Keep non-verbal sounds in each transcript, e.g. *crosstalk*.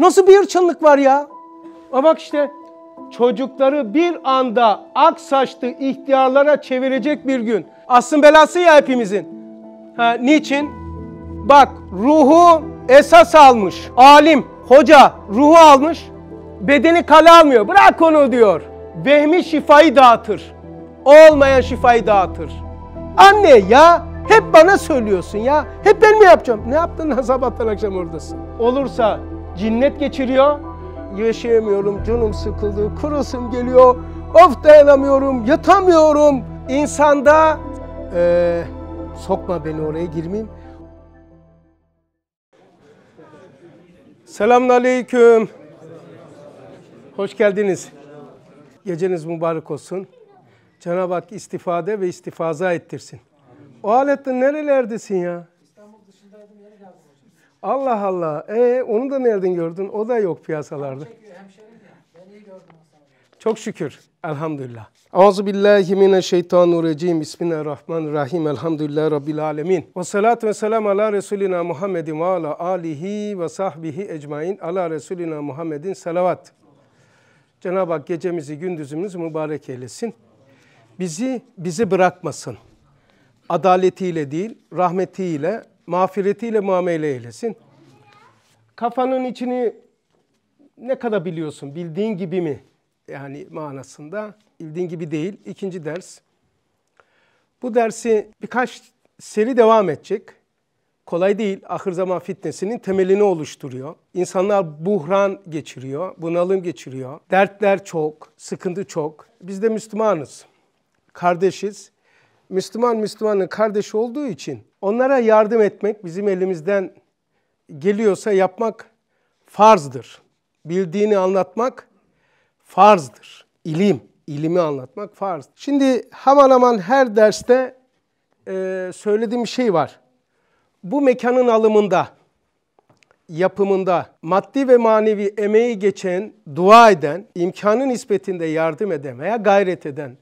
Nasıl bir hırçınlık var ya? Ama bak işte çocukları bir anda ak saçlı ihtiyarlara çevirecek bir gün. Aslın belası ya hepimizin. Ha, niçin? Bak ruhu esas almış. Alim, hoca ruhu almış. Bedeni kale almıyor. Bırak onu diyor. Vehmi şifayı dağıtır. Olmayan şifayı dağıtır. Anne ya hep bana söylüyorsun ya. Hep ben mi yapacağım? Ne yaptın sabahtan akşam oradasın? Olursa cinnet geçiriyor. Yaşayamıyorum, canım sıkıldı, kurusum geliyor, of dayanamıyorum, yatamıyorum. İnsanda e, sokma beni oraya girmeyeyim. Selamun Aleyküm. Hoş geldiniz. Geceniz mübarek olsun. Cenab-ı Hak istifade ve istifaza ettirsin. O aletle nerelerdesin ya? Allah Allah. E onu da nereden gördün? O da yok piyasalarda. Çok şükür. Elhamdülillah. Auzu billahi mineşşeytanirracim. Bismillahirrahmanirrahim. Elhamdülillahi rabbil alamin. Ve salatü ve selam ala resulina Muhammedin ve ala alihi ve sahbihi ecmaîn. Ala resulina Muhammedin salavat. Cenab-ı Hak gecemizi, gündüzümüzü mübarek eylesin. Bizi bizi bırakmasın. Adaletiyle değil, rahmetiyle, mağfiretiyle muamele eylesin. Kafanın içini ne kadar biliyorsun, bildiğin gibi mi? Yani manasında bildiğin gibi değil. İkinci ders. Bu dersi birkaç seri devam edecek. Kolay değil. Ahir zaman fitnesinin temelini oluşturuyor. İnsanlar buhran geçiriyor, bunalım geçiriyor. Dertler çok, sıkıntı çok. Biz de Müslümanız, kardeşiz. Müslüman Müslümanın kardeşi olduğu için onlara yardım etmek bizim elimizden geliyorsa yapmak farzdır. Bildiğini anlatmak farzdır. İlim, ilimi anlatmak farzdır. Şimdi hemen hemen her derste e, söylediğim şey var. Bu mekanın alımında, yapımında maddi ve manevi emeği geçen, dua eden, imkanın nispetinde yardım eden veya gayret eden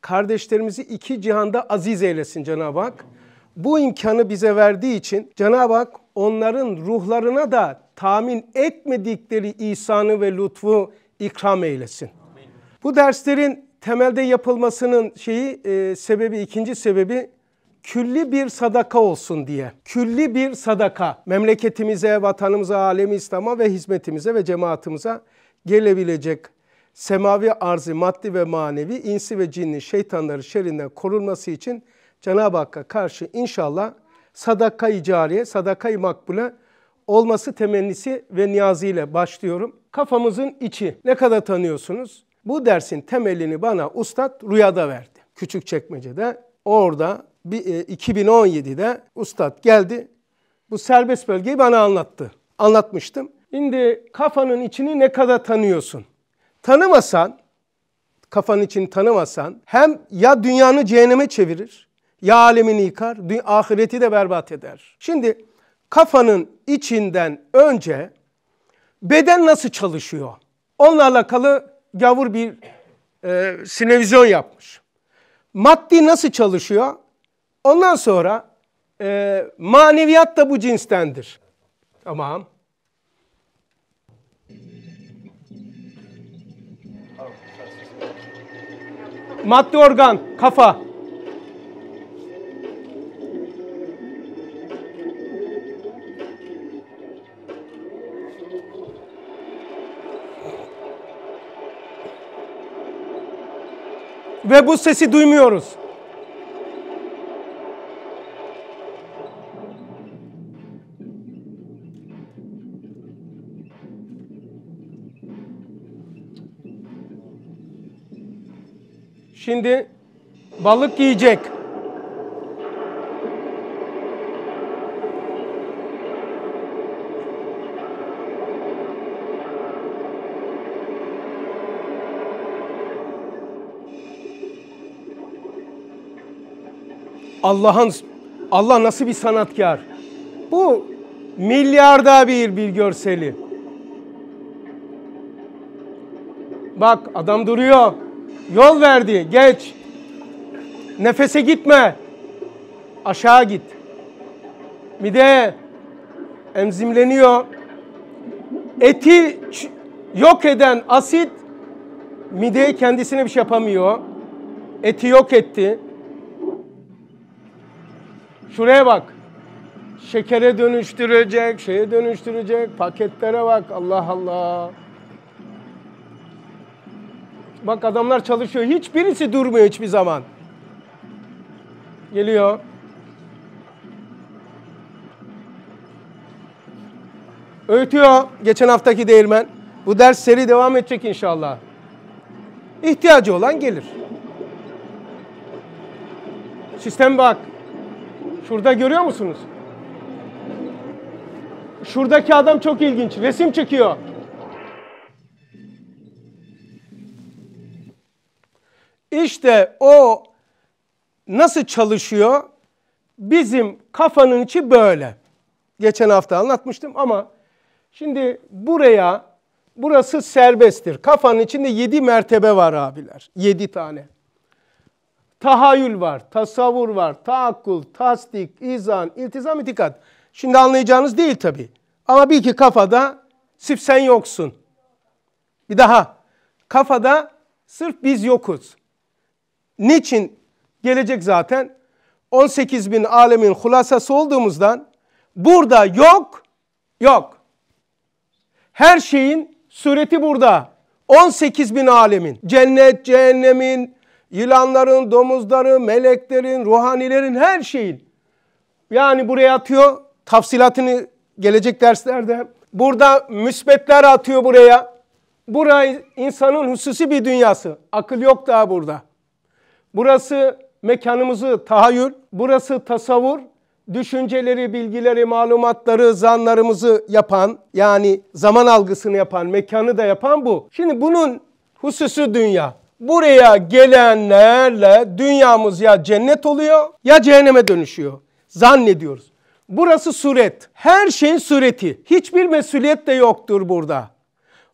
kardeşlerimizi iki cihanda aziz eylesin Cenab-ı Hak. Bu imkanı bize verdiği için Cenab-ı Hak onların ruhlarına da tahmin etmedikleri ihsanı ve lutfu ikram eylesin. Bu derslerin temelde yapılmasının şeyi e, sebebi ikinci sebebi külli bir sadaka olsun diye. Külli bir sadaka memleketimize, vatanımıza, alemi İslam'a ve hizmetimize ve cemaatimize gelebilecek semavi arzi maddi ve manevi, insi ve cinli, şeytanları şerinden korunması için Cenab-ı Hakk'a karşı inşallah sadaka-i cariye, sadaka-i makbule olması temennisi ve niyaziyle başlıyorum. Kafamızın içi ne kadar tanıyorsunuz? Bu dersin temelini bana ustad rüyada verdi. Küçük çekmecede orada 2017'de e, ustad geldi. Bu serbest bölgeyi bana anlattı. Anlatmıştım. Şimdi kafanın içini ne kadar tanıyorsun? Tanımasan, kafanın için tanımasan hem ya dünyanı cehenneme çevirir, ya alemini yıkar, ahireti de berbat eder. Şimdi kafanın içinden önce beden nasıl çalışıyor? Onunla alakalı gavur bir e, sinevizyon yapmış. Maddi nasıl çalışıyor? Ondan sonra e, maneviyat da bu cinstendir. Tamam. Maddi organ, kafa. Ve bu sesi duymuyoruz. Şimdi balık yiyecek. Allah'ın Allah nasıl bir sanatkar? Bu milyarda bir bir görseli. Bak adam duruyor. Yol verdi. Geç. Nefese gitme. Aşağı git. Mide emzimleniyor. Eti yok eden asit mideye kendisine bir şey yapamıyor. Eti yok etti. Şuraya bak. Şekere dönüştürecek, şeye dönüştürecek, paketlere bak. Allah Allah. Bak adamlar çalışıyor. Hiçbirisi durmuyor hiçbir zaman. Geliyor. Öğütüyor geçen haftaki değirmen. Bu ders seri devam edecek inşallah. İhtiyacı olan gelir. Sistem bak. Şurada görüyor musunuz? Şuradaki adam çok ilginç. Resim çekiyor. İşte o nasıl çalışıyor? Bizim kafanın içi böyle. Geçen hafta anlatmıştım ama şimdi buraya burası serbesttir. Kafanın içinde yedi mertebe var abiler. Yedi tane. Tahayyül var, tasavvur var, taakkul, tasdik, izan, iltizam, itikat. Şimdi anlayacağınız değil tabii. Ama bil ki kafada sırf sen yoksun. Bir daha. Kafada sırf biz yokuz. Niçin? Gelecek zaten. 18 bin alemin hulasası olduğumuzdan burada yok, yok. Her şeyin sureti burada. 18 bin alemin. Cennet, cehennemin, yılanların, domuzların, meleklerin, ruhanilerin her şeyin. Yani buraya atıyor. Tafsilatını gelecek derslerde. Burada müsbetler atıyor buraya. Burayı insanın hususi bir dünyası. Akıl yok daha burada. Burası mekanımızı tahayyül, burası tasavvur, düşünceleri, bilgileri, malumatları, zanlarımızı yapan yani zaman algısını yapan, mekanı da yapan bu. Şimdi bunun hususu dünya. Buraya gelenlerle dünyamız ya cennet oluyor ya cehenneme dönüşüyor. Zannediyoruz. Burası suret. Her şeyin sureti. Hiçbir mesuliyet de yoktur burada.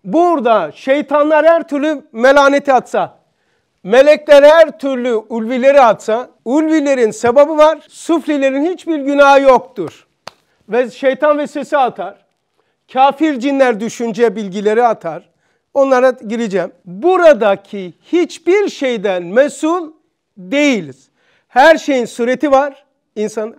Burada şeytanlar her türlü melaneti atsa Melekler her türlü ulvileri atsa, ulvilerin sebabı var, suflilerin hiçbir günahı yoktur. Ve şeytan ve sesi atar. Kafir cinler düşünce bilgileri atar. Onlara gireceğim. Buradaki hiçbir şeyden mesul değiliz. Her şeyin sureti var insan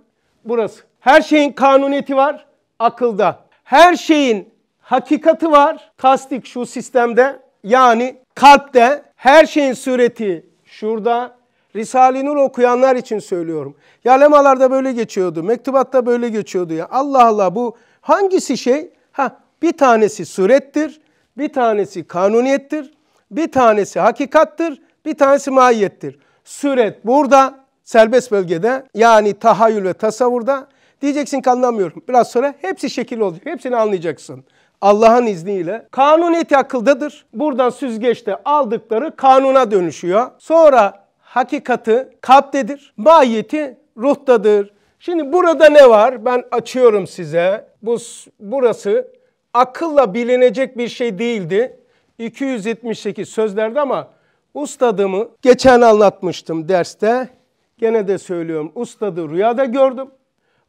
burası. Her şeyin kanuniyeti var akılda. Her şeyin hakikati var tasdik şu sistemde yani kalpte her şeyin sureti şurada. Risale-i Nur okuyanlar için söylüyorum. Ya lemalarda böyle geçiyordu, mektubatta böyle geçiyordu ya. Allah Allah bu hangisi şey? Ha bir tanesi surettir, bir tanesi kanuniyettir, bir tanesi hakikattır, bir tanesi mahiyettir. Suret burada, serbest bölgede yani tahayyül ve tasavvurda. Diyeceksin ki anlamıyorum. Biraz sonra hepsi şekil olacak. Hepsini anlayacaksın. Allah'ın izniyle. Kanuniyeti akıldadır. Buradan süzgeçte aldıkları kanuna dönüşüyor. Sonra hakikati kalptedir. Mahiyeti ruhtadır. Şimdi burada ne var? Ben açıyorum size. Bu, burası akılla bilinecek bir şey değildi. 278 sözlerde ama ustadımı geçen anlatmıştım derste. Gene de söylüyorum ustadı rüyada gördüm.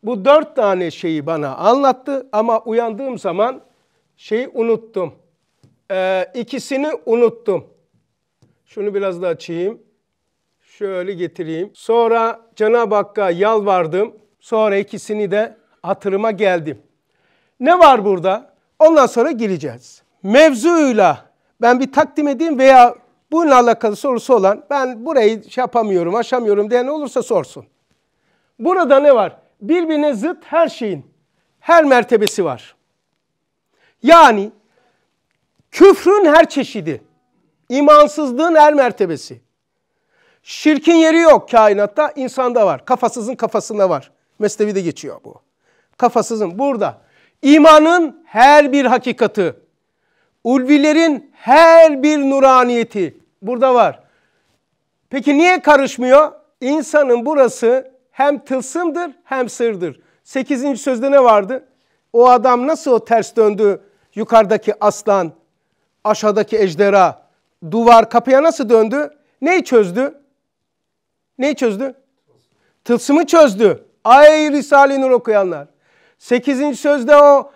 Bu dört tane şeyi bana anlattı ama uyandığım zaman Şeyi unuttum. Ee, ikisini unuttum. Şunu biraz daha açayım. Şöyle getireyim. Sonra Cenab-ı Hakk'a yalvardım. Sonra ikisini de hatırıma geldim. Ne var burada? Ondan sonra gireceğiz. Mevzuyla ben bir takdim edeyim veya bununla alakalı sorusu olan ben burayı şey yapamıyorum, aşamıyorum diye ne olursa sorsun. Burada ne var? Birbirine zıt her şeyin her mertebesi var. Yani küfrün her çeşidi, imansızlığın her mertebesi. Şirkin yeri yok kainatta, insanda var. Kafasızın kafasında var. de geçiyor bu. Kafasızın burada. İmanın her bir hakikati, ulvilerin her bir nuraniyeti burada var. Peki niye karışmıyor? İnsanın burası hem tılsımdır hem sırdır. Sekizinci sözde ne vardı? O adam nasıl o ters döndü yukarıdaki aslan, aşağıdaki ejderha, duvar kapıya nasıl döndü? Neyi çözdü? Neyi çözdü? Tılsımı çözdü. Ay Risale-i Nur okuyanlar. Sekizinci sözde o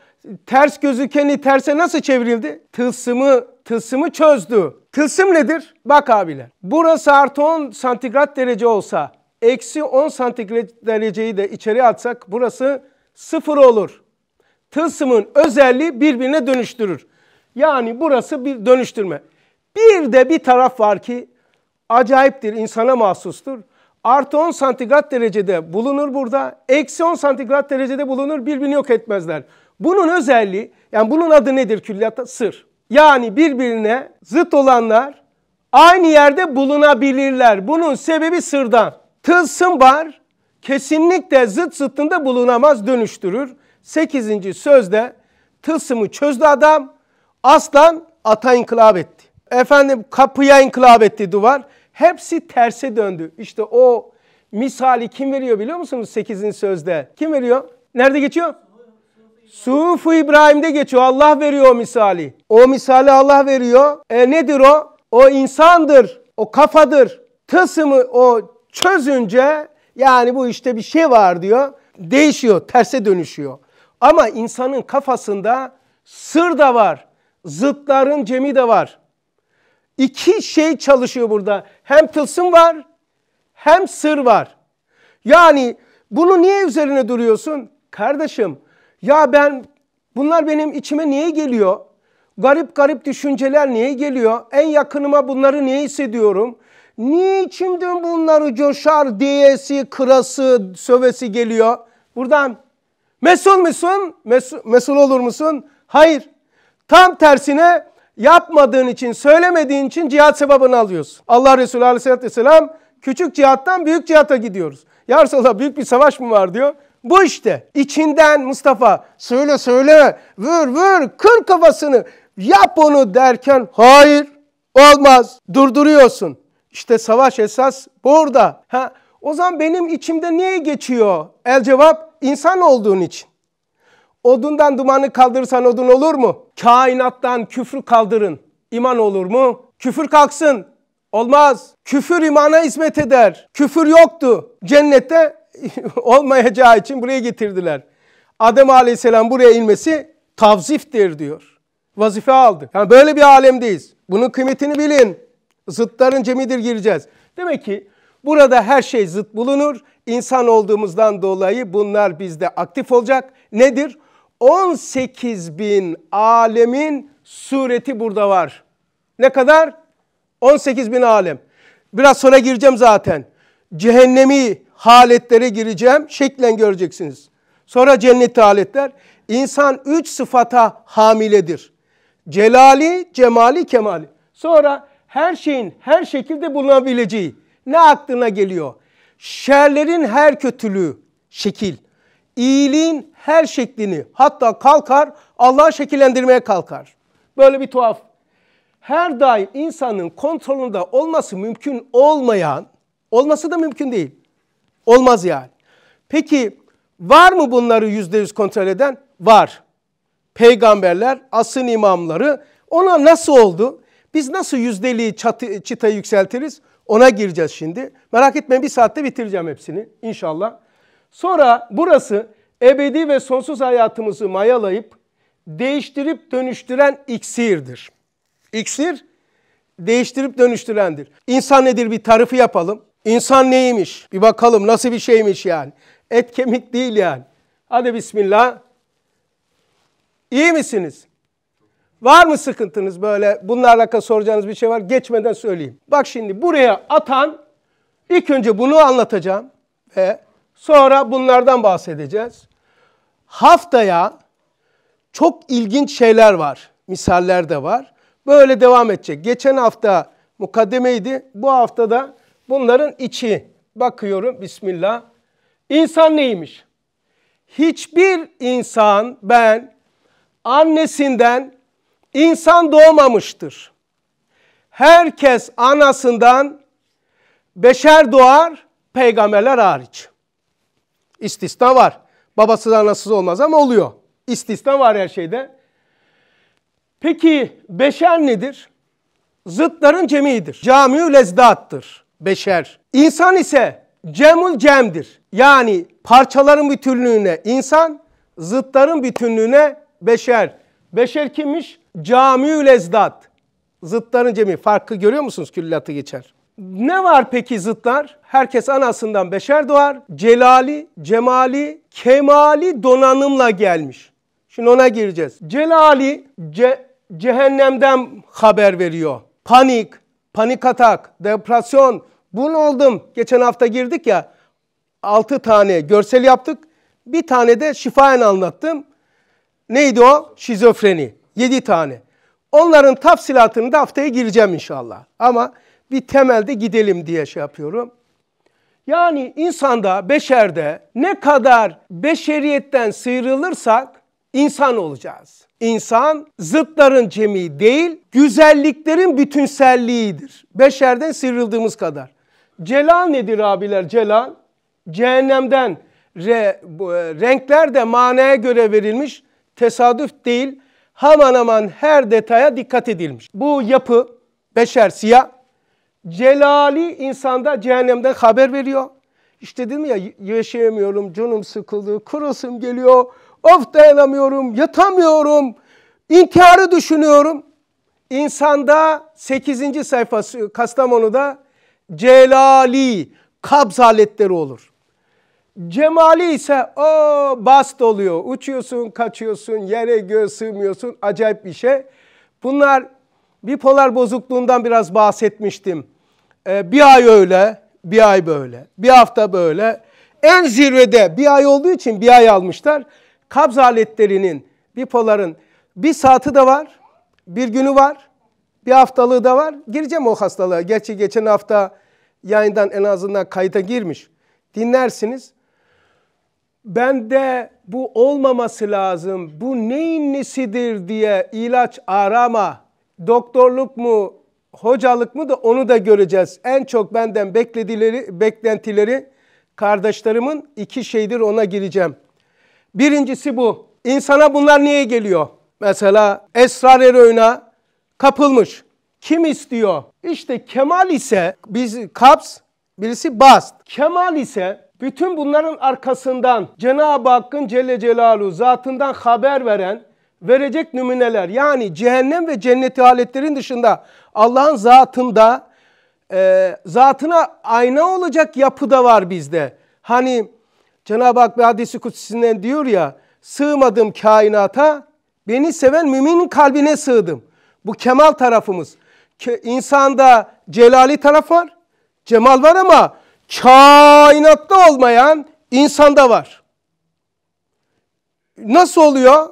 ters gözükeni terse nasıl çevrildi? Tılsımı, tılsımı çözdü. Tılsım nedir? Bak abiler. Burası artı 10 santigrat derece olsa, eksi 10 santigrat dereceyi de içeri atsak burası sıfır olur tılsımın özelliği birbirine dönüştürür. Yani burası bir dönüştürme. Bir de bir taraf var ki acayiptir, insana mahsustur. Artı 10 santigrat derecede bulunur burada, eksi 10 santigrat derecede bulunur, birbirini yok etmezler. Bunun özelliği, yani bunun adı nedir külliyatta? Sır. Yani birbirine zıt olanlar aynı yerde bulunabilirler. Bunun sebebi sırdan. Tılsım var, kesinlikle zıt zıttında bulunamaz, dönüştürür. 8. sözde tılsımı çözdü adam. Aslan ata inkılap etti. Efendim kapıya inkılap etti duvar. Hepsi terse döndü. İşte o misali kim veriyor biliyor musunuz 8. sözde? Kim veriyor? Nerede geçiyor? Sufu İbrahim'de geçiyor. Allah veriyor o misali. O misali Allah veriyor. E nedir o? O insandır. O kafadır. Tılsımı o çözünce yani bu işte bir şey var diyor. Değişiyor, terse dönüşüyor. Ama insanın kafasında sır da var. Zıtların cemi de var. İki şey çalışıyor burada. Hem tılsım var hem sır var. Yani bunu niye üzerine duruyorsun? Kardeşim ya ben bunlar benim içime niye geliyor? Garip garip düşünceler niye geliyor? En yakınıma bunları niye hissediyorum? Niçimden bunları coşar diyesi, kırası, sövesi geliyor? Buradan Mesul musun? Mesul, mesul olur musun? Hayır. Tam tersine yapmadığın için, söylemediğin için cihat sevabını alıyorsun. Allah Resulü Aleyhisselatü Vesselam küçük cihattan büyük cihata gidiyoruz. Ya Resulallah büyük bir savaş mı var diyor. Bu işte içinden Mustafa söyle söyle vur vur kır kafasını yap onu derken hayır olmaz durduruyorsun. İşte savaş esas burada. Ha, o zaman benim içimde niye geçiyor? El cevap İnsan olduğun için. Odundan dumanı kaldırırsan odun olur mu? Kainattan küfrü kaldırın. iman olur mu? Küfür kalksın. Olmaz. Küfür imana hizmet eder. Küfür yoktu. Cennette *laughs* olmayacağı için buraya getirdiler. Adem Aleyhisselam buraya inmesi tavziftir diyor. Vazife aldı. Yani böyle bir alemdeyiz. Bunun kıymetini bilin. Zıtların cemidir gireceğiz. Demek ki Burada her şey zıt bulunur. İnsan olduğumuzdan dolayı bunlar bizde aktif olacak. Nedir? 18 bin alemin sureti burada var. Ne kadar? 18 bin alem. Biraz sonra gireceğim zaten. Cehennemi haletlere gireceğim. Şeklen göreceksiniz. Sonra cennet haletler. İnsan üç sıfata hamiledir. Celali, cemali, kemali. Sonra her şeyin her şekilde bulunabileceği ne aklına geliyor? Şerlerin her kötülüğü şekil, iyiliğin her şeklini hatta kalkar Allah'a şekillendirmeye kalkar. Böyle bir tuhaf. Her daim insanın kontrolünde olması mümkün olmayan, olması da mümkün değil. Olmaz yani. Peki var mı bunları yüzde yüz kontrol eden? Var. Peygamberler, asın imamları. Ona nasıl oldu? Biz nasıl yüzdeliği çatı, çıtayı yükseltiriz? Ona gireceğiz şimdi. Merak etmeyin bir saatte bitireceğim hepsini inşallah. Sonra burası ebedi ve sonsuz hayatımızı mayalayıp değiştirip dönüştüren iksirdir. İksir değiştirip dönüştürendir. İnsan nedir bir tarifi yapalım. İnsan neymiş? Bir bakalım nasıl bir şeymiş yani. Et kemik değil yani. Hadi bismillah. İyi misiniz? Var mı sıkıntınız böyle bunlarla alakalı soracağınız bir şey var geçmeden söyleyeyim. Bak şimdi buraya atan ilk önce bunu anlatacağım ve sonra bunlardan bahsedeceğiz. Haftaya çok ilginç şeyler var. Misaller de var. Böyle devam edecek. Geçen hafta mukaddemeydi. Bu haftada bunların içi. Bakıyorum bismillah. İnsan neymiş? Hiçbir insan ben annesinden İnsan doğmamıştır. Herkes anasından beşer doğar, peygamberler hariç. İstisna var. Babasız anasız olmaz ama oluyor. İstisna var her şeyde. Peki beşer nedir? Zıtların cemidir. Camiül ezdattır beşer. İnsan ise cemül cemdir. Yani parçaların bütünlüğüne insan, zıtların bütünlüğüne beşer. Beşer kimmiş? Camiül ezdat. Zıtların cemi. Farkı görüyor musunuz? Küllatı geçer. Ne var peki zıtlar? Herkes anasından beşer doğar. Celali, cemali, kemali donanımla gelmiş. Şimdi ona gireceğiz. Celali ce, cehennemden haber veriyor. Panik, panik atak, depresyon. Bunu oldum. Geçen hafta girdik ya. 6 tane görsel yaptık. Bir tane de şifaen anlattım neydi o? Şizofreni. Yedi tane. Onların tafsilatını da haftaya gireceğim inşallah. Ama bir temelde gidelim diye şey yapıyorum. Yani insanda, beşerde ne kadar beşeriyetten sıyrılırsak insan olacağız. İnsan zıtların cemi değil, güzelliklerin bütünselliğidir. Beşerden sıyrıldığımız kadar. Celal nedir abiler celal? Cehennemden re, e, renkler de manaya göre verilmiş tesadüf değil haman aman her detaya dikkat edilmiş. Bu yapı beşer siyah celali insanda cehennemden haber veriyor. İşte dedim ya yaşayamıyorum, canım sıkıldı, kurasım geliyor, of dayanamıyorum, yatamıyorum, intiharı düşünüyorum. İnsanda 8. sayfası Kastamonu'da celali kabz aletleri olur. Cemali ise o bast oluyor. Uçuyorsun, kaçıyorsun, yere göğe sığmıyorsun. Acayip bir şey. Bunlar bipolar bozukluğundan biraz bahsetmiştim. Ee, bir ay öyle, bir ay böyle, bir hafta böyle. En zirvede bir ay olduğu için bir ay almışlar. Kabz aletlerinin, bipoların bir saati de var, bir günü var, bir haftalığı da var. Gireceğim o hastalığa. Gerçi geçen hafta yayından en azından kayıta girmiş. Dinlersiniz bende bu olmaması lazım, bu neyin nesidir diye ilaç arama. Doktorluk mu, hocalık mı da onu da göreceğiz. En çok benden bekledileri, beklentileri kardeşlerimin iki şeydir ona gireceğim. Birincisi bu. İnsana bunlar niye geliyor? Mesela esrar eroyuna kapılmış. Kim istiyor? İşte Kemal ise biz kaps, birisi bast. Kemal ise bütün bunların arkasından Cenab-ı Hakk'ın Celle Celaluhu zatından haber veren verecek nümuneler yani cehennem ve cenneti aletlerin dışında Allah'ın zatında e, zatına ayna olacak yapıda var bizde. Hani Cenab-ı Hak bir hadisi kutsisinden diyor ya sığmadım kainata beni seven müminin kalbine sığdım. Bu kemal tarafımız. Ke, insanda celali taraf var, cemal var ama kainatta olmayan insanda var. Nasıl oluyor?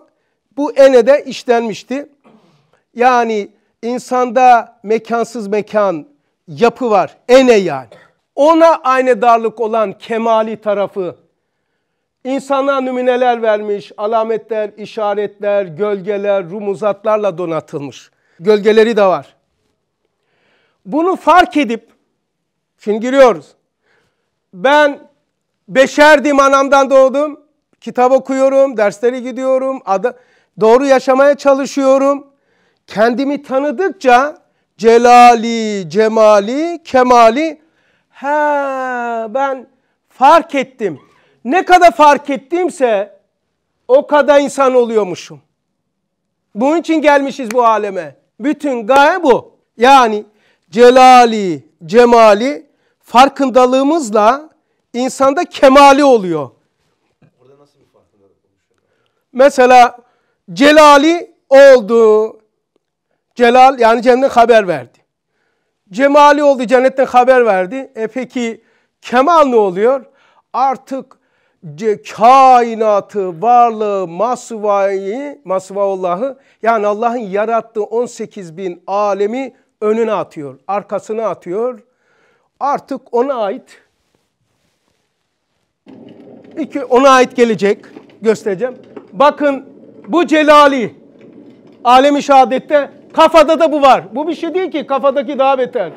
Bu enede işlenmişti. Yani insanda mekansız mekan yapı var. Ene yani. Ona aynı darlık olan kemali tarafı insana nümineler vermiş, alametler, işaretler, gölgeler, rumuzatlarla donatılmış. Gölgeleri de var. Bunu fark edip, şimdi giriyoruz ben beşerdim anamdan doğdum. Kitap okuyorum, derslere gidiyorum, adı, doğru yaşamaya çalışıyorum. Kendimi tanıdıkça celali, cemali, kemali he ben fark ettim. Ne kadar fark ettimse o kadar insan oluyormuşum. Bunun için gelmişiz bu aleme. Bütün gaye bu. Yani celali, cemali, farkındalığımızla insanda kemali oluyor. Orada nasıl bir farkındalık Mesela celali oldu. Celal yani cennetten haber verdi. Cemali oldu cennetten haber verdi. E peki kemal ne oluyor? Artık kainatı, varlığı, masvayı, masvaullahı yani Allah'ın yarattığı 18 bin alemi önüne atıyor, arkasına atıyor artık ona ait iki ona ait gelecek göstereceğim. Bakın bu celali alemi şehadette kafada da bu var. Bu bir şey değil ki kafadaki daha beter.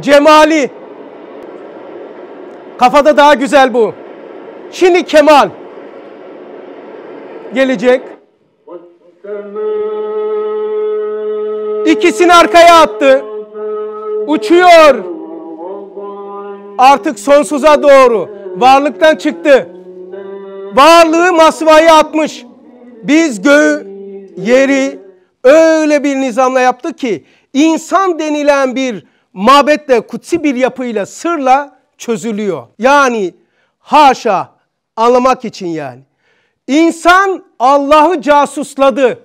Cemali kafada daha güzel bu. Şimdi kemal gelecek. İkisini arkaya attı. Uçuyor artık sonsuza doğru varlıktan çıktı. Varlığı masvayı atmış. Biz göğü, yeri öyle bir nizamla yaptı ki insan denilen bir mabetle, kutsi bir yapıyla, sırla çözülüyor. Yani haşa anlamak için yani. İnsan Allah'ı casusladı.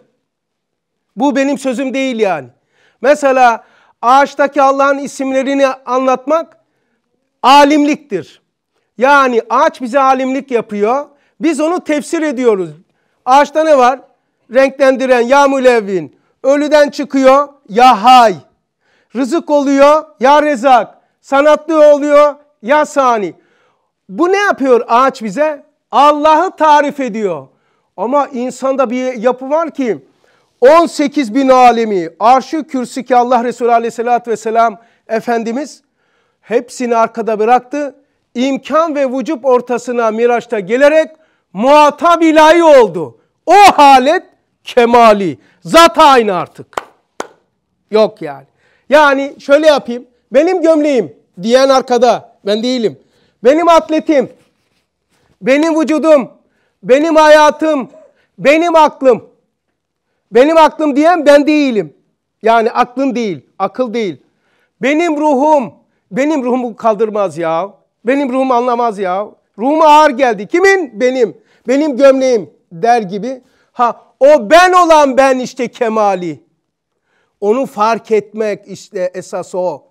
Bu benim sözüm değil yani. Mesela ağaçtaki Allah'ın isimlerini anlatmak alimliktir. Yani ağaç bize alimlik yapıyor. Biz onu tefsir ediyoruz. Ağaçta ne var? Renklendiren ya mülevvin. Ölüden çıkıyor ya hay. Rızık oluyor ya rezak. Sanatlı oluyor ya sani. Bu ne yapıyor ağaç bize? Allah'ı tarif ediyor. Ama insanda bir yapı var ki 18 bin alemi, arşı kürsü ki Allah Resulü aleyhissalatü vesselam Efendimiz hepsini arkada bıraktı. İmkan ve vücub ortasına Miraç'ta gelerek muhatap ilahi oldu. O halet kemali. Zat aynı artık. Yok yani. Yani şöyle yapayım. Benim gömleğim diyen arkada ben değilim. Benim atletim, benim vücudum, benim hayatım, benim aklım. Benim aklım diyen ben değilim. Yani aklın değil, akıl değil. Benim ruhum, benim ruhumu kaldırmaz ya. Benim ruhumu anlamaz ya. Ruhuma ağır geldi. Kimin? Benim. Benim gömleğim der gibi. Ha o ben olan ben işte kemali. Onu fark etmek işte esas o.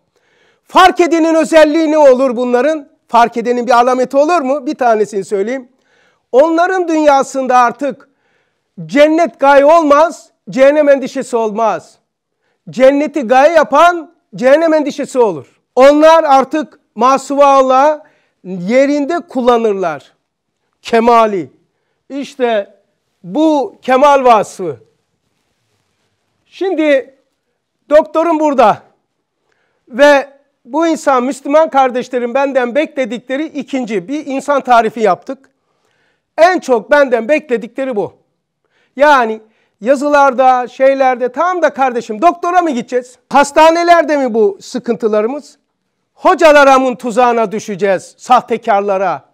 Fark edenin özelliği ne olur bunların? Fark edenin bir alameti olur mu? Bir tanesini söyleyeyim. Onların dünyasında artık cennet gaye olmaz, cehennem endişesi olmaz. Cenneti gaye yapan cehennem endişesi olur. Onlar artık masvalla yerinde kullanırlar. Kemali. İşte bu kemal vasfı. Şimdi doktorum burada ve bu insan Müslüman kardeşlerim benden bekledikleri ikinci bir insan tarifi yaptık. En çok benden bekledikleri bu. Yani yazılarda, şeylerde tam da kardeşim doktora mı gideceğiz? Hastanelerde mi bu sıkıntılarımız? hocalarımın tuzağına düşeceğiz, sahtekarlara.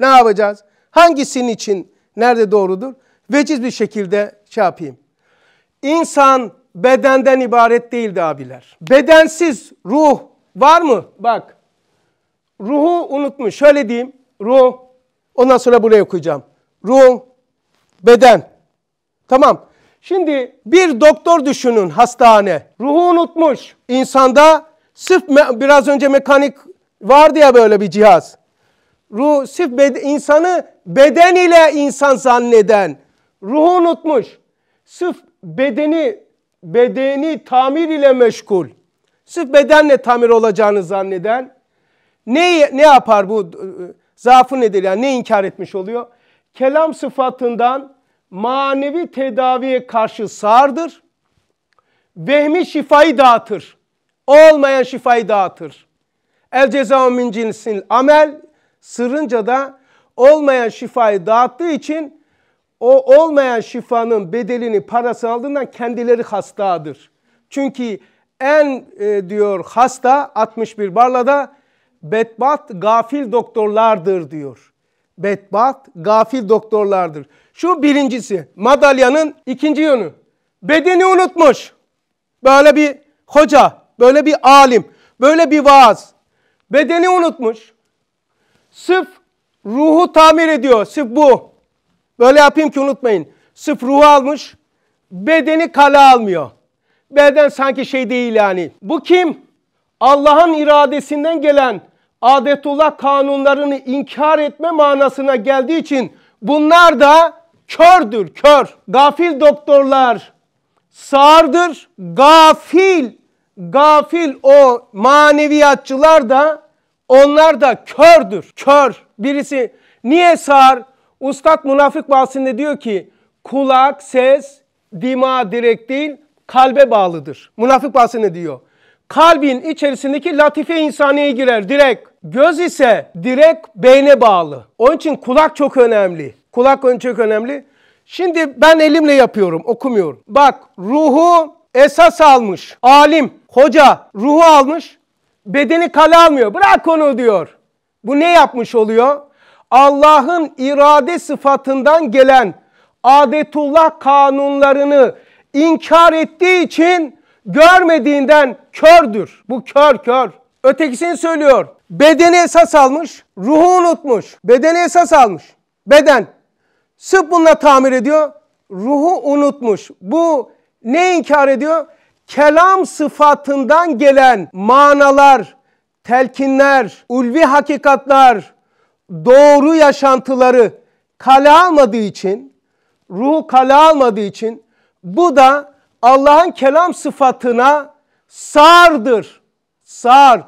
Ne yapacağız? Hangisinin için nerede doğrudur? Veciz bir şekilde şey yapayım. İnsan bedenden ibaret değildi abiler. Bedensiz ruh var mı? Bak. Ruhu unutmuş. Şöyle diyeyim. Ruh. Ondan sonra buraya okuyacağım. Ruh, beden. Tamam. Şimdi bir doktor düşünün hastane. Ruhu unutmuş. İnsanda Sırf biraz önce mekanik vardı ya böyle bir cihaz. Ruh sırf bed insanı beden ile insan zanneden ruhu unutmuş. Sırf bedeni bedeni tamir ile meşgul. Sırf bedenle tamir olacağını zanneden ne ne yapar bu e, zaafı nedir yani ne inkar etmiş oluyor? Kelam sıfatından manevi tedaviye karşı sağırdır. Vehmi şifayı dağıtır olmayan şifayı dağıtır. El ceza min cinsil amel sırınca da olmayan şifayı dağıttığı için o olmayan şifanın bedelini parası aldığından kendileri hastadır. Çünkü en e, diyor hasta 61 barlada bedbat gafil doktorlardır diyor. Bedbat gafil doktorlardır. Şu birincisi madalyanın ikinci yönü. Bedeni unutmuş. Böyle bir hoca böyle bir alim, böyle bir vaaz. Bedeni unutmuş. Sırf ruhu tamir ediyor. Sırf bu. Böyle yapayım ki unutmayın. Sırf ruhu almış, bedeni kala almıyor. Beden sanki şey değil yani. Bu kim? Allah'ın iradesinden gelen adetullah kanunlarını inkar etme manasına geldiği için bunlar da kördür, kör. Gafil doktorlar sağırdır, gafil gafil o maneviyatçılar da onlar da kördür. Kör. Birisi niye sağır? Ustad Münafık bahsinde diyor ki kulak, ses, dima direkt değil kalbe bağlıdır. Münafık bahsinde diyor. Kalbin içerisindeki latife insaniye girer direkt. Göz ise direkt beyne bağlı. Onun için kulak çok önemli. Kulak çok önemli. Şimdi ben elimle yapıyorum, okumuyorum. Bak ruhu esas almış, alim, hoca ruhu almış, bedeni kale almıyor. Bırak onu diyor. Bu ne yapmış oluyor? Allah'ın irade sıfatından gelen adetullah kanunlarını inkar ettiği için görmediğinden kördür. Bu kör kör. Ötekisini söylüyor. Bedeni esas almış, ruhu unutmuş. Bedeni esas almış. Beden. Sırf bununla tamir ediyor. Ruhu unutmuş. Bu ne inkar ediyor? Kelam sıfatından gelen manalar, telkinler, ulvi hakikatlar, doğru yaşantıları kale almadığı için, ruhu kale almadığı için bu da Allah'ın kelam sıfatına sardır. Sar.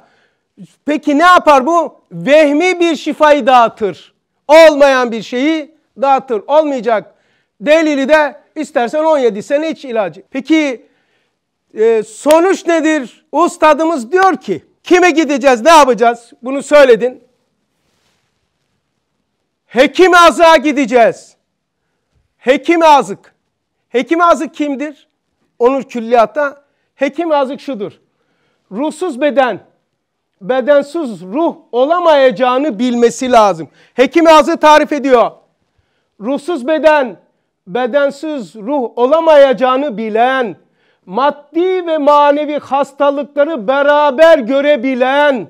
Peki ne yapar bu? Vehmi bir şifayı dağıtır. Olmayan bir şeyi dağıtır. Olmayacak. Delili de istersen 17 sene iç ilacı. Peki e, sonuç nedir? Ustadımız diyor ki kime gideceğiz ne yapacağız? Bunu söyledin. Hekim azığa gideceğiz. Hekim azık. Hekim azık kimdir? Onun külliyatta. Hekim azık şudur. Ruhsuz beden, bedensiz ruh olamayacağını bilmesi lazım. Hekim azığı tarif ediyor. Ruhsuz beden, bedensiz ruh olamayacağını bilen, maddi ve manevi hastalıkları beraber görebilen,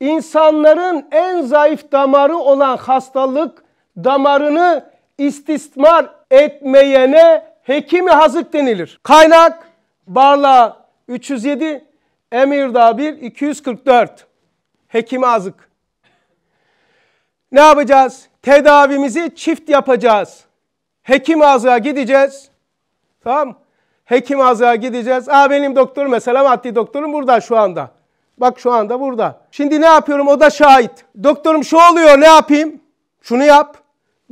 insanların en zayıf damarı olan hastalık damarını istismar etmeyene hekimi hazık denilir. Kaynak Barla 307, Emirdağ 1 244. Hekimi hazık. Ne yapacağız? Tedavimizi çift yapacağız. Hekim ağzına gideceğiz. Tamam Hekim ağzına gideceğiz. Aa benim doktor mesela maddi doktorum burada şu anda. Bak şu anda burada. Şimdi ne yapıyorum? O da şahit. Doktorum şu oluyor ne yapayım? Şunu yap.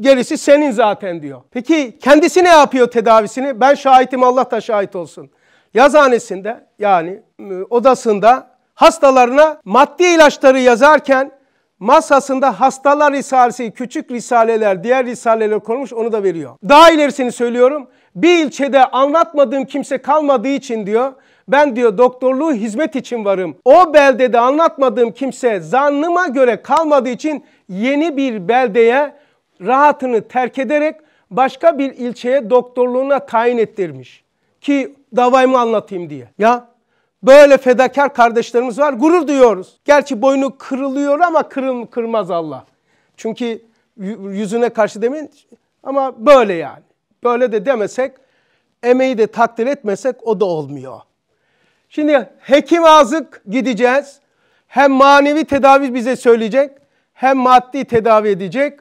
Gerisi senin zaten diyor. Peki kendisi ne yapıyor tedavisini? Ben şahitim Allah da şahit olsun. Yazhanesinde yani ıı, odasında hastalarına maddi ilaçları yazarken masasında hastalar risalesi, küçük risaleler, diğer risaleler konmuş onu da veriyor. Daha ilerisini söylüyorum. Bir ilçede anlatmadığım kimse kalmadığı için diyor ben diyor doktorluğu hizmet için varım. O beldede anlatmadığım kimse zannıma göre kalmadığı için yeni bir beldeye rahatını terk ederek başka bir ilçeye doktorluğuna tayin ettirmiş. Ki davayımı anlatayım diye. Ya Böyle fedakar kardeşlerimiz var. Gurur duyuyoruz. Gerçi boynu kırılıyor ama kırıl, kırmaz Allah. Çünkü yüzüne karşı demin ama böyle yani. Böyle de demesek, emeği de takdir etmesek o da olmuyor. Şimdi hekim azık gideceğiz. Hem manevi tedavi bize söyleyecek, hem maddi tedavi edecek.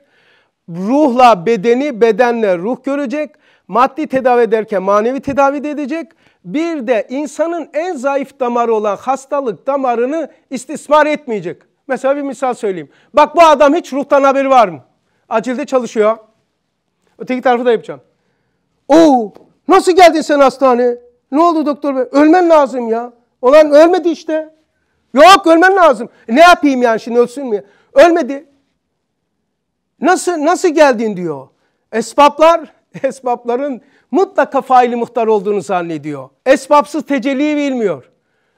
Ruhla bedeni, bedenle ruh görecek. Maddi tedavi ederken manevi tedavi de edecek. Bir de insanın en zayıf damarı olan hastalık damarını istismar etmeyecek. Mesela bir misal söyleyeyim. Bak bu adam hiç ruhtan haberi var mı? Acilde çalışıyor. Öteki tarafı da yapacağım. Oo, nasıl geldin sen hastaneye? Ne oldu doktor bey? Ölmen lazım ya. Olan ölmedi işte. Yok ölmen lazım. E, ne yapayım yani şimdi ölsün mü? Ölmedi. Nasıl nasıl geldin diyor. Esbaplar, *laughs* esbapların mutlaka faili muhtar olduğunu zannediyor. Esbapsız tecelliyi bilmiyor.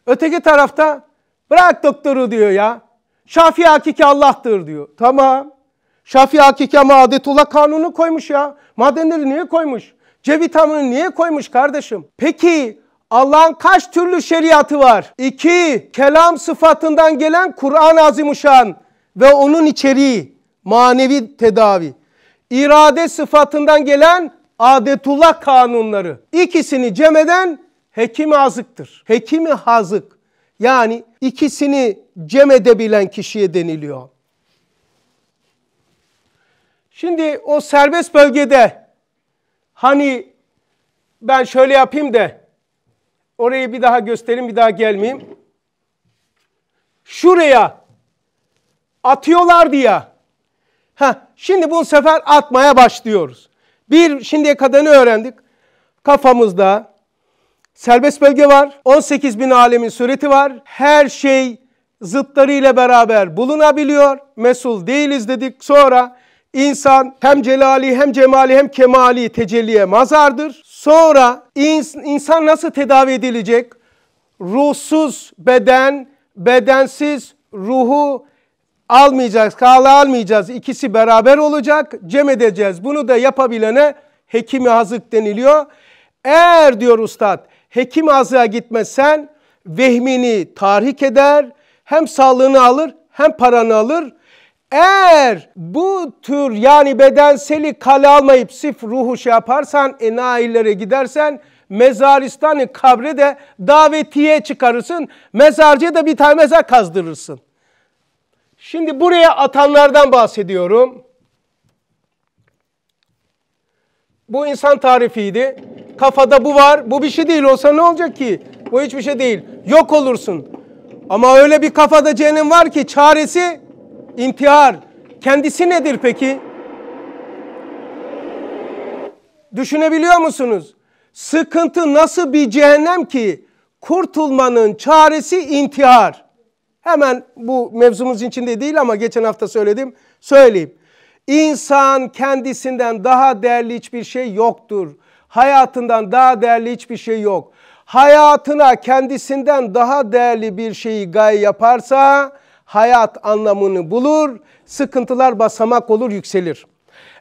Öteki tarafta bırak doktoru diyor ya. Şafi hakiki Allah'tır diyor. Tamam. Şafi hakiki ama adetullah kanunu koymuş ya. Madenleri niye koymuş? C vitamini niye koymuş kardeşim? Peki Allah'ın kaç türlü şeriatı var? İki, kelam sıfatından gelen Kur'an-ı Azimuşan ve onun içeriği, manevi tedavi. İrade sıfatından gelen adetullah kanunları ikisini cem eden hekimi hazıktır. Hekimi hazık yani ikisini cem edebilen kişiye deniliyor. Şimdi o serbest bölgede hani ben şöyle yapayım da orayı bir daha göstereyim bir daha gelmeyeyim. Şuraya atıyorlar diye. Ha şimdi bu sefer atmaya başlıyoruz. Bir, şimdiye kadar ne öğrendik? Kafamızda serbest bölge var. 18 bin alemin sureti var. Her şey zıtlarıyla beraber bulunabiliyor. Mesul değiliz dedik. Sonra insan hem celali hem cemali hem kemali tecelliye mazardır. Sonra insan nasıl tedavi edilecek? Ruhsuz beden, bedensiz ruhu almayacağız, kala almayacağız. İkisi beraber olacak, cem edeceğiz. Bunu da yapabilene hekimi hazık deniliyor. Eğer diyor ustad hekim hazığa gitmezsen vehmini tahrik eder, hem sağlığını alır hem paranı alır. Eğer bu tür yani bedenseli kale almayıp sif ruhu şey yaparsan enayilere gidersen mezaristanı kabre de davetiye çıkarırsın. Mezarcıya da bir tane mezar kazdırırsın. Şimdi buraya atanlardan bahsediyorum. Bu insan tarifiydi. Kafada bu var. Bu bir şey değil. Olsa ne olacak ki? Bu hiçbir şey değil. Yok olursun. Ama öyle bir kafada cehennem var ki çaresi intihar. Kendisi nedir peki? Düşünebiliyor musunuz? Sıkıntı nasıl bir cehennem ki kurtulmanın çaresi intihar. Hemen bu mevzumuz içinde değil ama geçen hafta söyledim. Söyleyeyim. İnsan kendisinden daha değerli hiçbir şey yoktur. Hayatından daha değerli hiçbir şey yok. Hayatına kendisinden daha değerli bir şeyi gay yaparsa hayat anlamını bulur, sıkıntılar basamak olur, yükselir.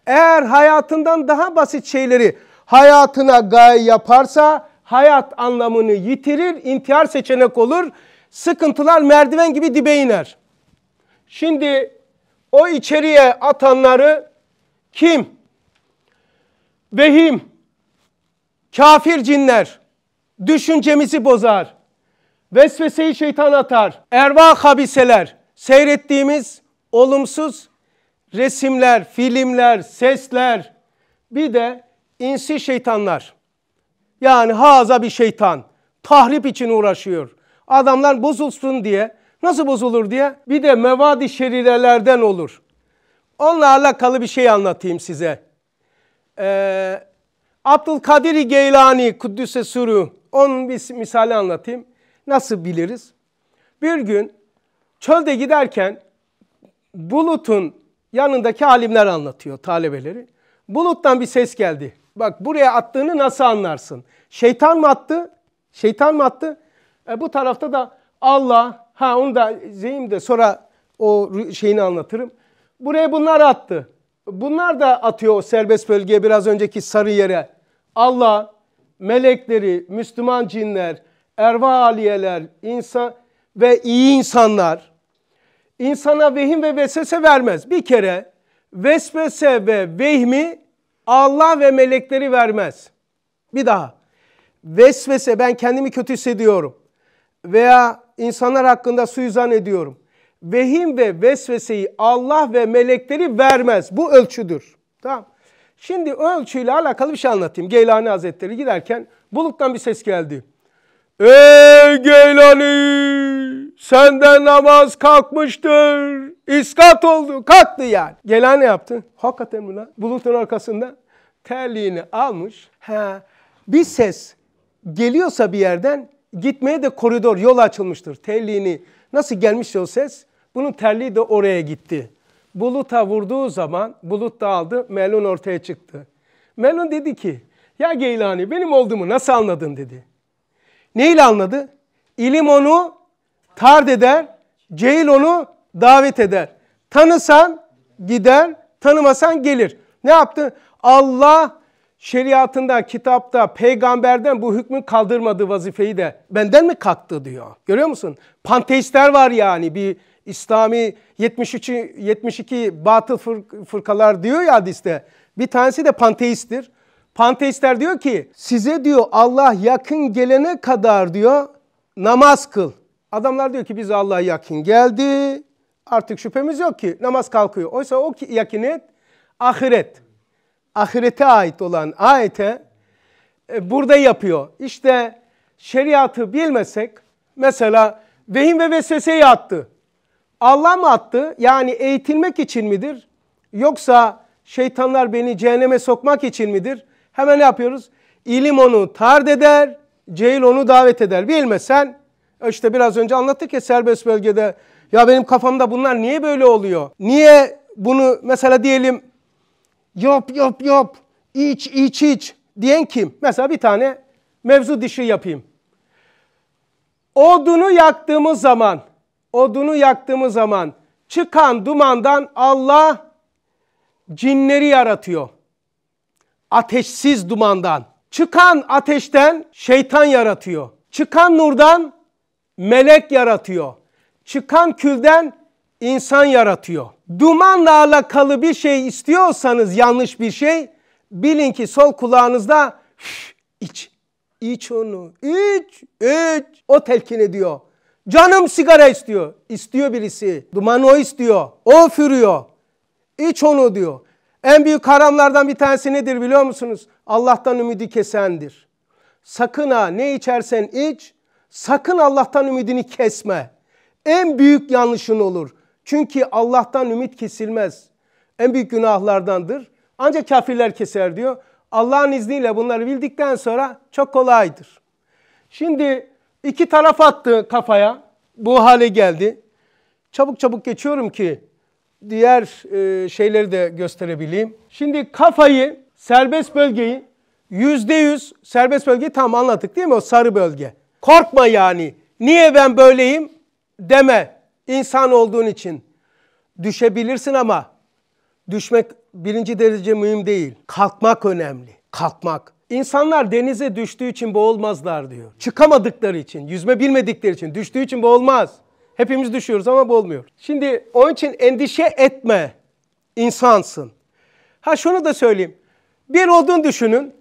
Eğer hayatından daha basit şeyleri hayatına gay yaparsa hayat anlamını yitirir, intihar seçenek olur, Sıkıntılar merdiven gibi dibe iner. Şimdi o içeriye atanları kim? Vehim, kafir cinler düşüncemizi bozar. Vesveseyi şeytan atar. Erva habiseler, seyrettiğimiz olumsuz resimler, filmler, sesler, bir de insi şeytanlar. Yani haza bir şeytan. Tahrip için uğraşıyor. Adamlar bozulsun diye. Nasıl bozulur diye? Bir de mevadi şerirelerden olur. Onunla alakalı bir şey anlatayım size. Ee, Abdülkadir Geylani Kuddüs'e sürü. Onun bir misali anlatayım. Nasıl biliriz? Bir gün çölde giderken bulutun yanındaki alimler anlatıyor talebeleri. Buluttan bir ses geldi. Bak buraya attığını nasıl anlarsın? Şeytan mı attı? Şeytan mı attı? E, bu tarafta da Allah, ha onu da Zeyim de sonra o şeyini anlatırım. Buraya bunlar attı. Bunlar da atıyor o serbest bölgeye biraz önceki sarı yere. Allah, melekleri, Müslüman cinler, erva aliyeler, insan ve iyi insanlar insana vehim ve vesvese vermez. Bir kere vesvese ve vehmi Allah ve melekleri vermez. Bir daha. Vesvese ben kendimi kötü hissediyorum veya insanlar hakkında suizan ediyorum. Vehim ve vesveseyi Allah ve melekleri vermez. Bu ölçüdür. Tamam. Şimdi ölçüyle alakalı bir şey anlatayım. Geylani Hazretleri giderken buluttan bir ses geldi. Ey Geylani! Senden namaz kalkmıştır. İskat oldu. Kalktı yani. Geylani yaptı. Hakikaten mi lan? Bulutun arkasında terliğini almış. Ha, bir ses geliyorsa bir yerden gitmeye de koridor, yol açılmıştır. Terliğini nasıl gelmiş o ses? Bunun terliği de oraya gitti. Buluta vurduğu zaman bulut dağıldı, melun ortaya çıktı. Melun dedi ki, ya Geylani benim olduğumu nasıl anladın dedi. Neyle anladı? İlim onu tard eder, cehil onu davet eder. Tanısan gider, tanımasan gelir. Ne yaptı? Allah şeriatında, kitapta, peygamberden bu hükmün kaldırmadığı vazifeyi de benden mi kalktı diyor. Görüyor musun? Panteistler var yani bir İslami 73 72 batıl fırkalar diyor ya hadiste. Bir tanesi de panteisttir. Panteistler diyor ki size diyor Allah yakın gelene kadar diyor namaz kıl. Adamlar diyor ki biz Allah'a yakın geldi. Artık şüphemiz yok ki namaz kalkıyor. Oysa o ki, yakıniyet ahiret ahirete ait olan ayete e, burada yapıyor. İşte şeriatı bilmesek mesela vehim ve vesveseyi attı. Allah mı attı? Yani eğitilmek için midir? Yoksa şeytanlar beni cehenneme sokmak için midir? Hemen ne yapıyoruz? İlim onu tard eder, cehil onu davet eder. Bilmesen e işte biraz önce anlattık ya serbest bölgede ya benim kafamda bunlar niye böyle oluyor? Niye bunu mesela diyelim yop yop yop, iç iç iç diyen kim? Mesela bir tane mevzu dışı yapayım. Odunu yaktığımız zaman, odunu yaktığımız zaman çıkan dumandan Allah cinleri yaratıyor. Ateşsiz dumandan. Çıkan ateşten şeytan yaratıyor. Çıkan nurdan melek yaratıyor. Çıkan külden insan yaratıyor. Dumanla alakalı bir şey istiyorsanız yanlış bir şey bilin ki sol kulağınızda iç. İç onu. İç. İç. O telkin ediyor. Canım sigara istiyor. İstiyor birisi. Dumanı o istiyor. O fürüyor. İç onu diyor. En büyük haramlardan bir tanesi nedir biliyor musunuz? Allah'tan ümidi kesendir. Sakın ha ne içersen iç, sakın Allah'tan ümidini kesme. En büyük yanlışın olur. Çünkü Allah'tan ümit kesilmez. En büyük günahlardandır. Ancak kafirler keser diyor. Allah'ın izniyle bunları bildikten sonra çok kolaydır. Şimdi iki taraf attı kafaya. Bu hale geldi. Çabuk çabuk geçiyorum ki diğer e, şeyleri de gösterebileyim. Şimdi kafayı, serbest bölgeyi yüzde yüz serbest bölgeyi tam anlattık değil mi? O sarı bölge. Korkma yani. Niye ben böyleyim deme. İnsan olduğun için düşebilirsin ama düşmek birinci derece mühim değil. Kalkmak önemli. Kalkmak. İnsanlar denize düştüğü için boğulmazlar diyor. Çıkamadıkları için, yüzme bilmedikleri için, düştüğü için boğulmaz. Hepimiz düşüyoruz ama boğulmuyoruz. Şimdi onun için endişe etme. İnsansın. Ha şunu da söyleyeyim. Bir odun düşünün.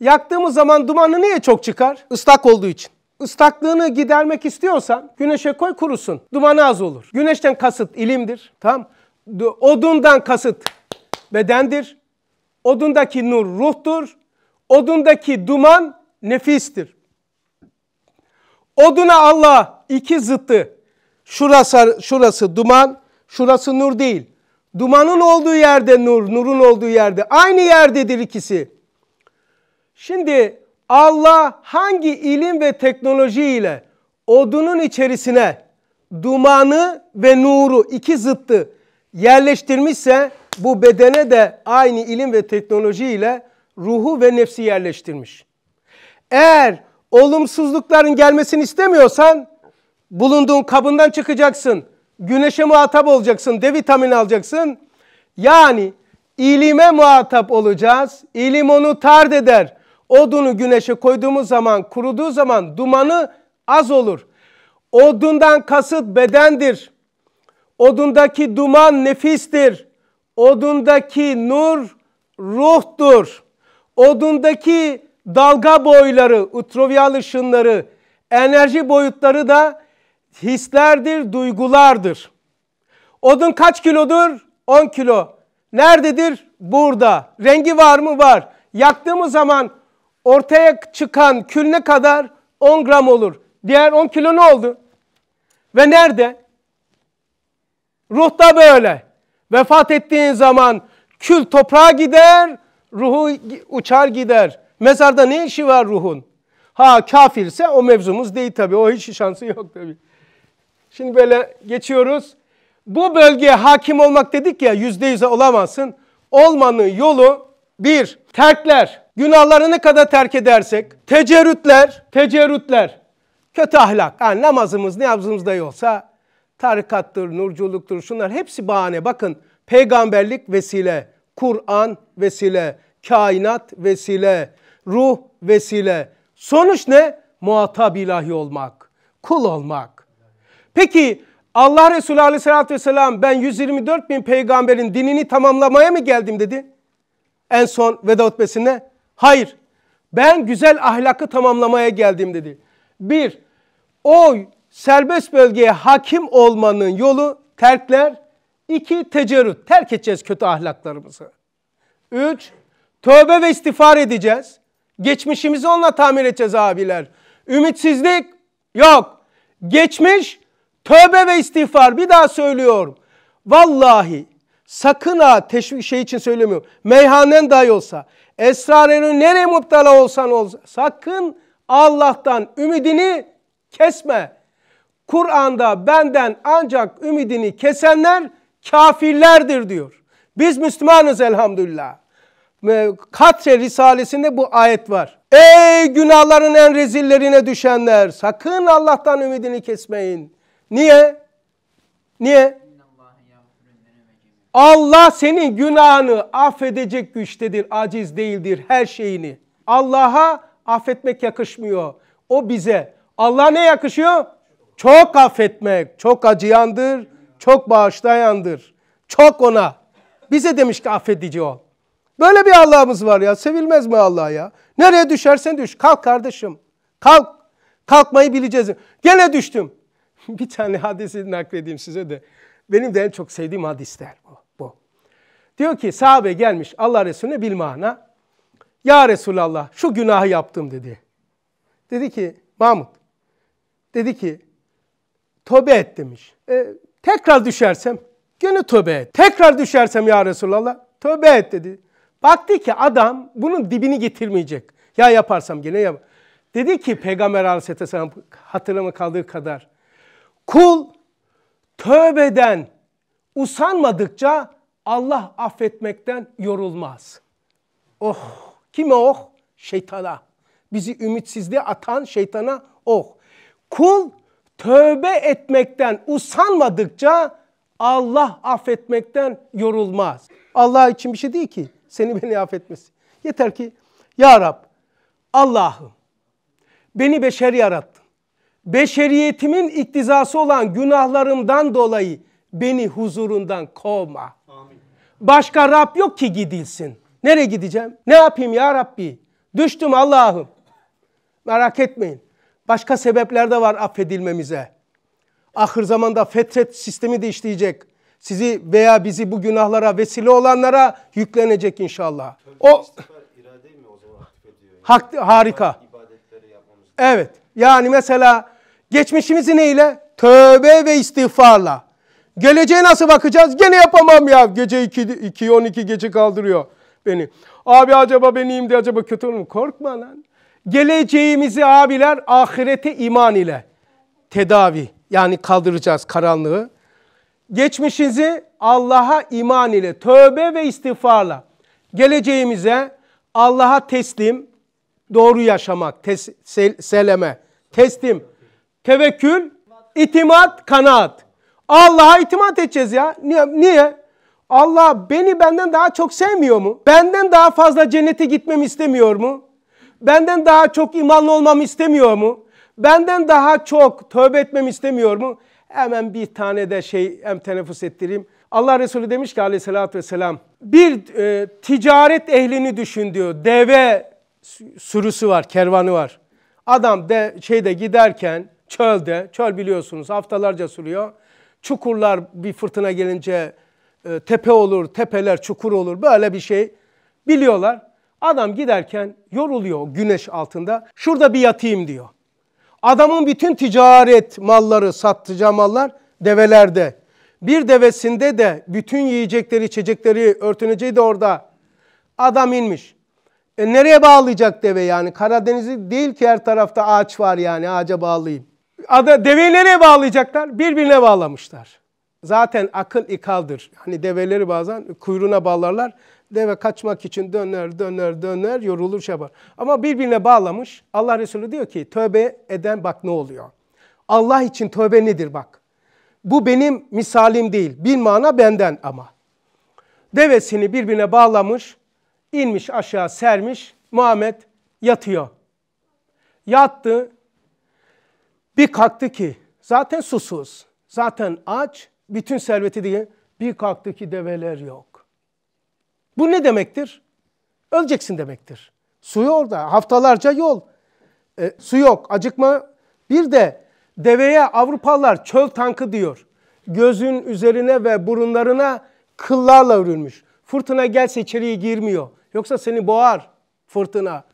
Yaktığımız zaman dumanı niye çok çıkar? Islak olduğu için ıslaklığını gidermek istiyorsan güneşe koy kurusun. Dumanı az olur. Güneşten kasıt ilimdir. Tamam. Odundan kasıt bedendir. Odundaki nur ruhtur. Odundaki duman nefistir. Oduna Allah iki zıttı. Şurası, şurası duman, şurası nur değil. Dumanın olduğu yerde nur, nurun olduğu yerde. Aynı yerdedir ikisi. Şimdi Allah hangi ilim ve teknoloji ile odunun içerisine dumanı ve nuru iki zıttı yerleştirmişse bu bedene de aynı ilim ve teknoloji ile ruhu ve nefsi yerleştirmiş. Eğer olumsuzlukların gelmesini istemiyorsan bulunduğun kabından çıkacaksın. Güneşe muhatap olacaksın, D vitamini alacaksın. Yani ilime muhatap olacağız. İlim onu tard eder. Odunu güneşe koyduğumuz zaman kuruduğu zaman dumanı az olur. Odundan kasıt bedendir. Odundaki duman nefistir. Odundaki nur ruhtur. Odundaki dalga boyları, ultraviyal ışınları, enerji boyutları da hislerdir, duygulardır. Odun kaç kilodur? 10 kilo. Nerededir? Burada. Rengi var mı? Var. Yaktığımız zaman ortaya çıkan kül ne kadar? 10 gram olur. Diğer 10 kilo ne oldu? Ve nerede? Ruh da böyle. Vefat ettiğin zaman kül toprağa gider, ruhu uçar gider. Mezarda ne işi var ruhun? Ha kafirse o mevzumuz değil tabii. O hiç şansı yok tabii. Şimdi böyle geçiyoruz. Bu bölgeye hakim olmak dedik ya yüzde yüze olamazsın. Olmanın yolu bir, terkler. Günahlarını ne kadar terk edersek, tecerrütler, tecerrütler, kötü ahlak. Yani namazımız ne yaptığımız da iyi olsa, tarikattır, nurculuktur, şunlar hepsi bahane. Bakın peygamberlik vesile, Kur'an vesile, kainat vesile, ruh vesile. Sonuç ne? Muhatap ilahi olmak, kul olmak. Peki Allah Resulü Aleyhisselatü vesselam ben 124 bin peygamberin dinini tamamlamaya mı geldim dedi? En son veda hutbesinde Hayır. Ben güzel ahlakı tamamlamaya geldim dedi. Bir, o serbest bölgeye hakim olmanın yolu terkler. İki, tecerrüt. Terk edeceğiz kötü ahlaklarımızı. Üç, tövbe ve istiğfar edeceğiz. Geçmişimizi onunla tamir edeceğiz abiler. Ümitsizlik yok. Geçmiş, tövbe ve istiğfar. Bir daha söylüyorum. Vallahi Sakın ha teşvik şey için söylemiyorum. Meyhanen dahi olsa. Esrarını nereye muptala olsan ol. Sakın Allah'tan ümidini kesme. Kur'an'da benden ancak ümidini kesenler kafirlerdir diyor. Biz Müslümanız elhamdülillah. Katre Risalesi'nde bu ayet var. Ey günahların en rezillerine düşenler sakın Allah'tan ümidini kesmeyin. Niye? Niye? Allah senin günahını affedecek güçtedir, aciz değildir her şeyini. Allah'a affetmek yakışmıyor. O bize. Allah ne yakışıyor? Çok affetmek. Çok acıyandır, çok bağışlayandır. Çok ona. Bize demiş ki affedici o. Böyle bir Allah'ımız var ya. Sevilmez mi Allah ya? Nereye düşersen düş. Kalk kardeşim. Kalk. Kalkmayı bileceğiz. Gene düştüm. *laughs* bir tane hadisi nakledeyim size de. Benim de en çok sevdiğim hadisler. Diyor ki sahabe gelmiş Allah Resulüne bil mana. Ya Resulallah şu günahı yaptım dedi. Dedi ki Mahmut. Dedi ki tövbe et demiş. E, tekrar düşersem gene tövbe et. Tekrar düşersem ya Resulallah tövbe et dedi. Baktı ki adam bunun dibini getirmeyecek. Ya yaparsam gene yap. Dedi ki Peygamber Aleyhisselam hatırlama kaldığı kadar. Kul tövbeden usanmadıkça Allah affetmekten yorulmaz. Oh! Kime oh? Şeytana. Bizi ümitsizliğe atan şeytana oh. Kul tövbe etmekten usanmadıkça Allah affetmekten yorulmaz. Allah için bir şey değil ki seni beni affetmesi. Yeter ki Ya Rab Allah'ım beni beşer yarattın. Beşeriyetimin iktizası olan günahlarımdan dolayı beni huzurundan kovma. Başka Rab yok ki gidilsin. Nereye gideceğim? Ne yapayım ya Rabbi? Düştüm Allah'ım. Merak etmeyin. Başka sebepler de var affedilmemize. Ahır zamanda fetret sistemi de işleyecek. Sizi veya bizi bu günahlara vesile olanlara yüklenecek inşallah. Tövbe o iradeyi mi o zaman Hak, harika. Evet. Yani mesela geçmişimizi neyle? Tövbe ve istiğfarla. Geleceğe nasıl bakacağız? Gene yapamam ya. Gece 2, 2 12 gece kaldırıyor beni. Abi acaba ben iyiyim diye acaba kötü olur mu? Korkma lan. Geleceğimizi abiler ahirete iman ile tedavi yani kaldıracağız karanlığı. Geçmişinizi Allah'a iman ile tövbe ve istiğfarla geleceğimize Allah'a teslim, doğru yaşamak, tes, seleme, teslim, tevekkül, itimat, kanaat. Allah'a itimat edeceğiz ya. Niye? Niye? Allah beni benden daha çok sevmiyor mu? Benden daha fazla cennete gitmemi istemiyor mu? Benden daha çok imanlı olmamı istemiyor mu? Benden daha çok tövbe etmemi istemiyor mu? Hemen bir tane de şey hem teneffüs ettireyim. Allah Resulü demiş ki aleyhissalatü vesselam bir e, ticaret ehlini düşün diyor. Deve sürüsü var, kervanı var. Adam de şeyde giderken çölde, çöl biliyorsunuz haftalarca sürüyor. Çukurlar bir fırtına gelince e, tepe olur, tepeler çukur olur böyle bir şey biliyorlar. Adam giderken yoruluyor güneş altında. Şurada bir yatayım diyor. Adamın bütün ticaret malları, satacağı mallar develerde. Bir devesinde de bütün yiyecekleri, içecekleri, örtüneceği de orada. Adam inmiş. E nereye bağlayacak deve yani? Karadeniz'i değil ki her tarafta ağaç var yani ağaca bağlayayım. Ada deveyi nereye bağlayacaklar? Birbirine bağlamışlar. Zaten akıl ikaldır. Hani develeri bazen kuyruğuna bağlarlar. Deve kaçmak için döner, döner, döner, yorulur, şey yapar. Ama birbirine bağlamış. Allah Resulü diyor ki tövbe eden bak ne oluyor. Allah için tövbe nedir bak. Bu benim misalim değil. Bir mana benden ama. Devesini birbirine bağlamış, inmiş aşağı sermiş. Muhammed yatıyor. Yattı, bir kalktı ki zaten susuz, zaten aç, bütün serveti diye bir kalktı ki develer yok. Bu ne demektir? Öleceksin demektir. Suyu orada haftalarca yol. E, su yok, acıkma. Bir de deveye Avrupalılar çöl tankı diyor. Gözün üzerine ve burunlarına kıllarla örülmüş. Fırtına gelse içeriye girmiyor. Yoksa seni boğar fırtına.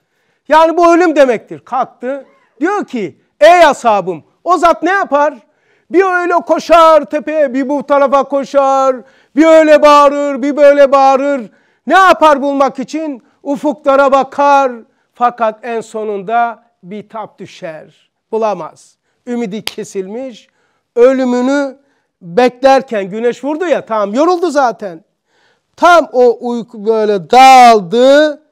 Yani bu ölüm demektir. Kalktı. Diyor ki Ey ashabım o zat ne yapar? Bir öyle koşar tepeye bir bu tarafa koşar. Bir öyle bağırır bir böyle bağırır. Ne yapar bulmak için? Ufuklara bakar. Fakat en sonunda bir tap düşer. Bulamaz. Ümidi kesilmiş. Ölümünü beklerken güneş vurdu ya tam yoruldu zaten. Tam o uyku böyle daldı.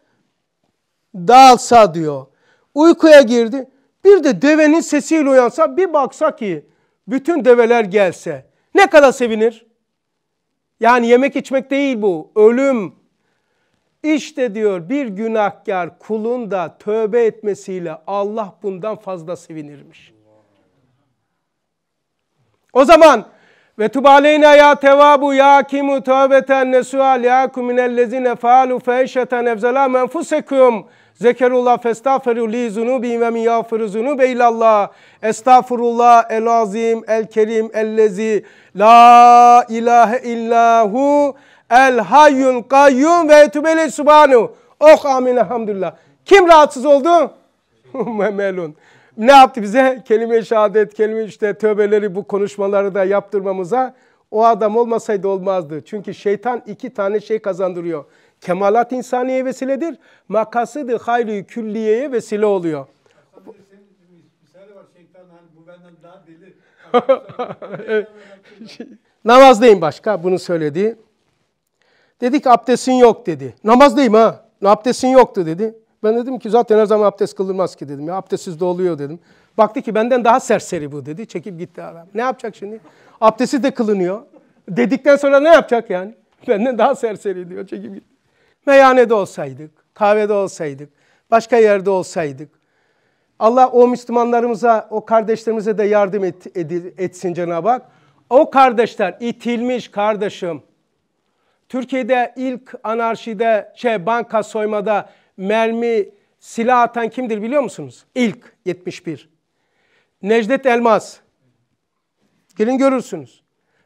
Dalsa diyor. Uykuya girdi. Bir de devenin sesiyle uyansa bir baksa ki bütün develer gelse ne kadar sevinir? Yani yemek içmek değil bu, ölüm. İşte diyor bir günahkar kulun da tövbe etmesiyle Allah bundan fazla sevinirmiş. O zaman ve tubaleyna ya tevabu ya kimu tövbeten nesual ya kuminellezine faalu feşeten evzela menfusekum.'' Zekerullah festağfiru li zunubim ve min yağfiru zunube illallah. Estağfurullah el azim el kerim ellezi la ilahe illahu el hayyul kayyum ve etübeli subhanu. Oh amin elhamdülillah. Kim rahatsız oldu? *laughs* Melun. Ne yaptı bize? Kelime-i şehadet, kelime işte tövbeleri bu konuşmaları da yaptırmamıza o adam olmasaydı olmazdı. Çünkü şeytan iki tane şey kazandırıyor kemalat insaniye vesiledir. Makası da hayli külliyeye vesile oluyor. *laughs* Namazdayım başka bunu söyledi. Dedik abdestin yok dedi. Namazdayım ha. Abdestin yoktu dedi. Ben dedim ki zaten her zaman abdest kılınmaz ki dedim. Ya abdestsiz de oluyor dedim. Baktı ki benden daha serseri bu dedi. Çekip gitti adam. Ne yapacak şimdi? Abdesti de kılınıyor. Dedikten sonra ne yapacak yani? Benden daha serseri diyor. Çekip gitti. Meyhanede olsaydık, kahvede olsaydık, başka yerde olsaydık. Allah o Müslümanlarımıza, o kardeşlerimize de yardım et, et, etsin Cenab-ı Hak. O kardeşler itilmiş kardeşim. Türkiye'de ilk anarşide, şey banka soymada mermi, silah atan kimdir biliyor musunuz? İlk 71. Necdet Elmas. Gelin görürsünüz.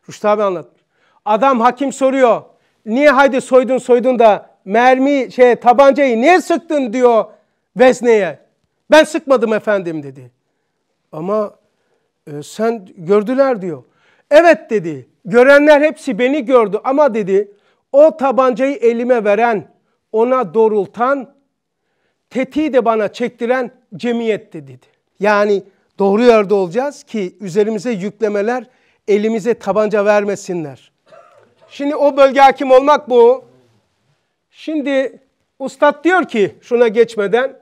Rüştü abi anlatmış. Adam hakim soruyor. Niye haydi soydun soydun da mermi şey tabancayı niye sıktın diyor vezneye. Ben sıkmadım efendim dedi. Ama e, sen gördüler diyor. Evet dedi. Görenler hepsi beni gördü ama dedi o tabancayı elime veren, ona doğrultan, tetiği de bana çektiren cemiyetti dedi. Yani doğru yerde olacağız ki üzerimize yüklemeler elimize tabanca vermesinler. Şimdi o bölge hakim olmak bu. Şimdi ustad diyor ki şuna geçmeden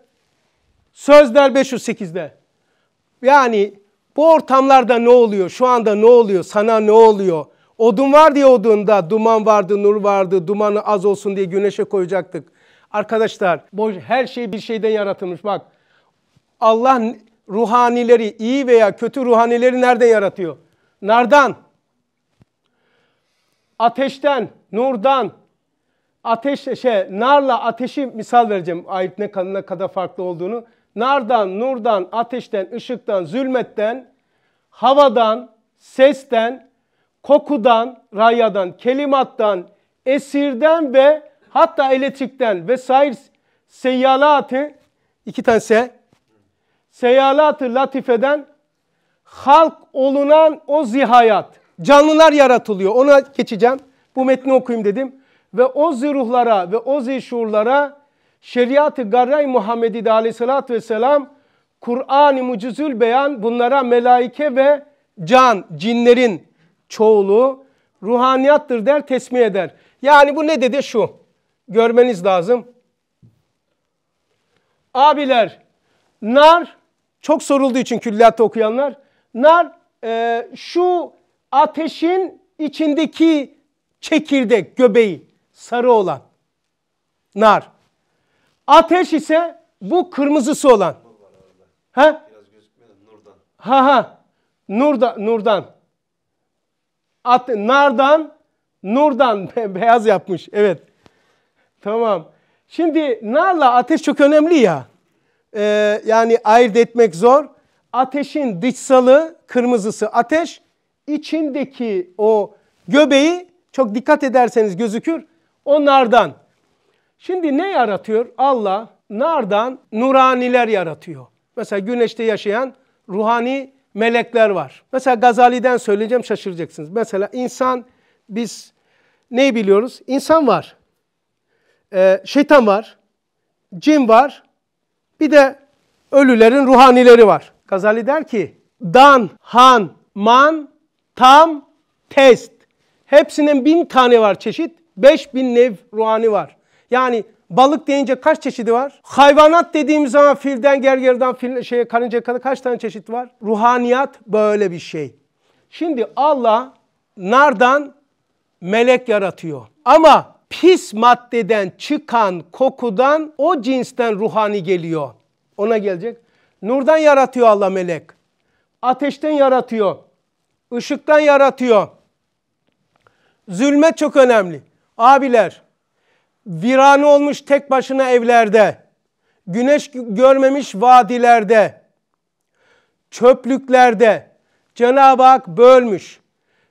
sözler 508'de. Yani bu ortamlarda ne oluyor? Şu anda ne oluyor? Sana ne oluyor? Odun var diye odunda duman vardı, nur vardı. Dumanı az olsun diye güneşe koyacaktık. Arkadaşlar boş, her şey bir şeyden yaratılmış. Bak Allah ruhanileri iyi veya kötü ruhanileri nereden yaratıyor? Nardan, ateşten, nurdan, ateşle şey narla ateşi misal vereceğim. Ayıp ne kanına kadar farklı olduğunu. Nardan, nurdan, ateşten, ışıktan, zulmetten, havadan, sesten, kokudan, rayadan, kelimattan, esirden ve hatta elektrikten vesaire seyyalatı iki tanesi seyyalatı latifeden halk olunan o zihayat. Canlılar yaratılıyor. Ona geçeceğim. Bu metni okuyayım dedim ve o ruhlara ve o zişurlara şeriat-ı garray Muhammedi de aleyhissalatü vesselam Kur'an-ı mucizül beyan bunlara melaike ve can, cinlerin çoğulu ruhaniyattır der, tesmih eder. Yani bu ne dedi? Şu. Görmeniz lazım. Abiler, nar çok sorulduğu için külliyatta okuyanlar. Nar e, şu ateşin içindeki çekirdek, göbeği sarı olan. Nar. Ateş ise bu kırmızısı olan. Ha? Ha ha. Nurda, nurdan. At, nardan, nurdan *laughs* beyaz yapmış. Evet. Tamam. Şimdi narla ateş çok önemli ya. Ee, yani ayırt etmek zor. Ateşin dışsalı kırmızısı ateş. içindeki o göbeği çok dikkat ederseniz gözükür. O nardan. Şimdi ne yaratıyor? Allah nardan nuraniler yaratıyor. Mesela güneşte yaşayan ruhani melekler var. Mesela Gazali'den söyleyeceğim şaşıracaksınız. Mesela insan biz ne biliyoruz? İnsan var. Ee, şeytan var. Cin var. Bir de ölülerin ruhanileri var. Gazali der ki dan, han, man, tam, test. Hepsinin bin tane var çeşit. 5000 nev ruhani var. Yani balık deyince kaç çeşidi var? Hayvanat dediğimiz zaman filden, gergerden, fil, şeye, karıncaya kadar kaç tane çeşit var? Ruhaniyat böyle bir şey. Şimdi Allah nardan melek yaratıyor. Ama pis maddeden çıkan kokudan o cinsten ruhani geliyor. Ona gelecek. Nurdan yaratıyor Allah melek. Ateşten yaratıyor. Işıktan yaratıyor. Zülmet çok önemli. Abiler, virane olmuş tek başına evlerde, güneş görmemiş vadilerde, çöplüklerde Cenab-ı Hak bölmüş.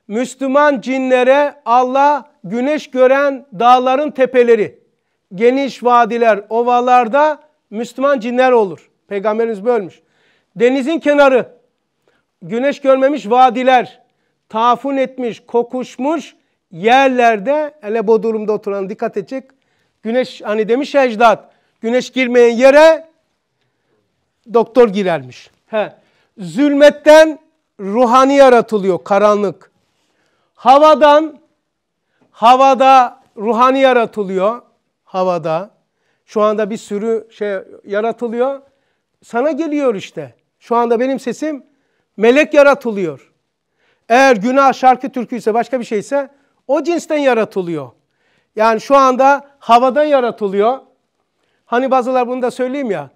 Müslüman cinlere Allah güneş gören dağların tepeleri, geniş vadiler, ovalarda Müslüman cinler olur. Peygamberimiz bölmüş. Denizin kenarı, güneş görmemiş vadiler, tafun etmiş, kokuşmuş yerlerde hele Bodrum'da oturan dikkat edecek. Güneş hani demiş ya ecdat. Güneş girmeyen yere doktor girermiş. He. Zulmetten ruhani yaratılıyor karanlık. Havadan havada ruhani yaratılıyor havada. Şu anda bir sürü şey yaratılıyor. Sana geliyor işte. Şu anda benim sesim melek yaratılıyor. Eğer günah şarkı türküyse başka bir şeyse o cinsten yaratılıyor. Yani şu anda havadan yaratılıyor. Hani bazılar bunu da söyleyeyim ya.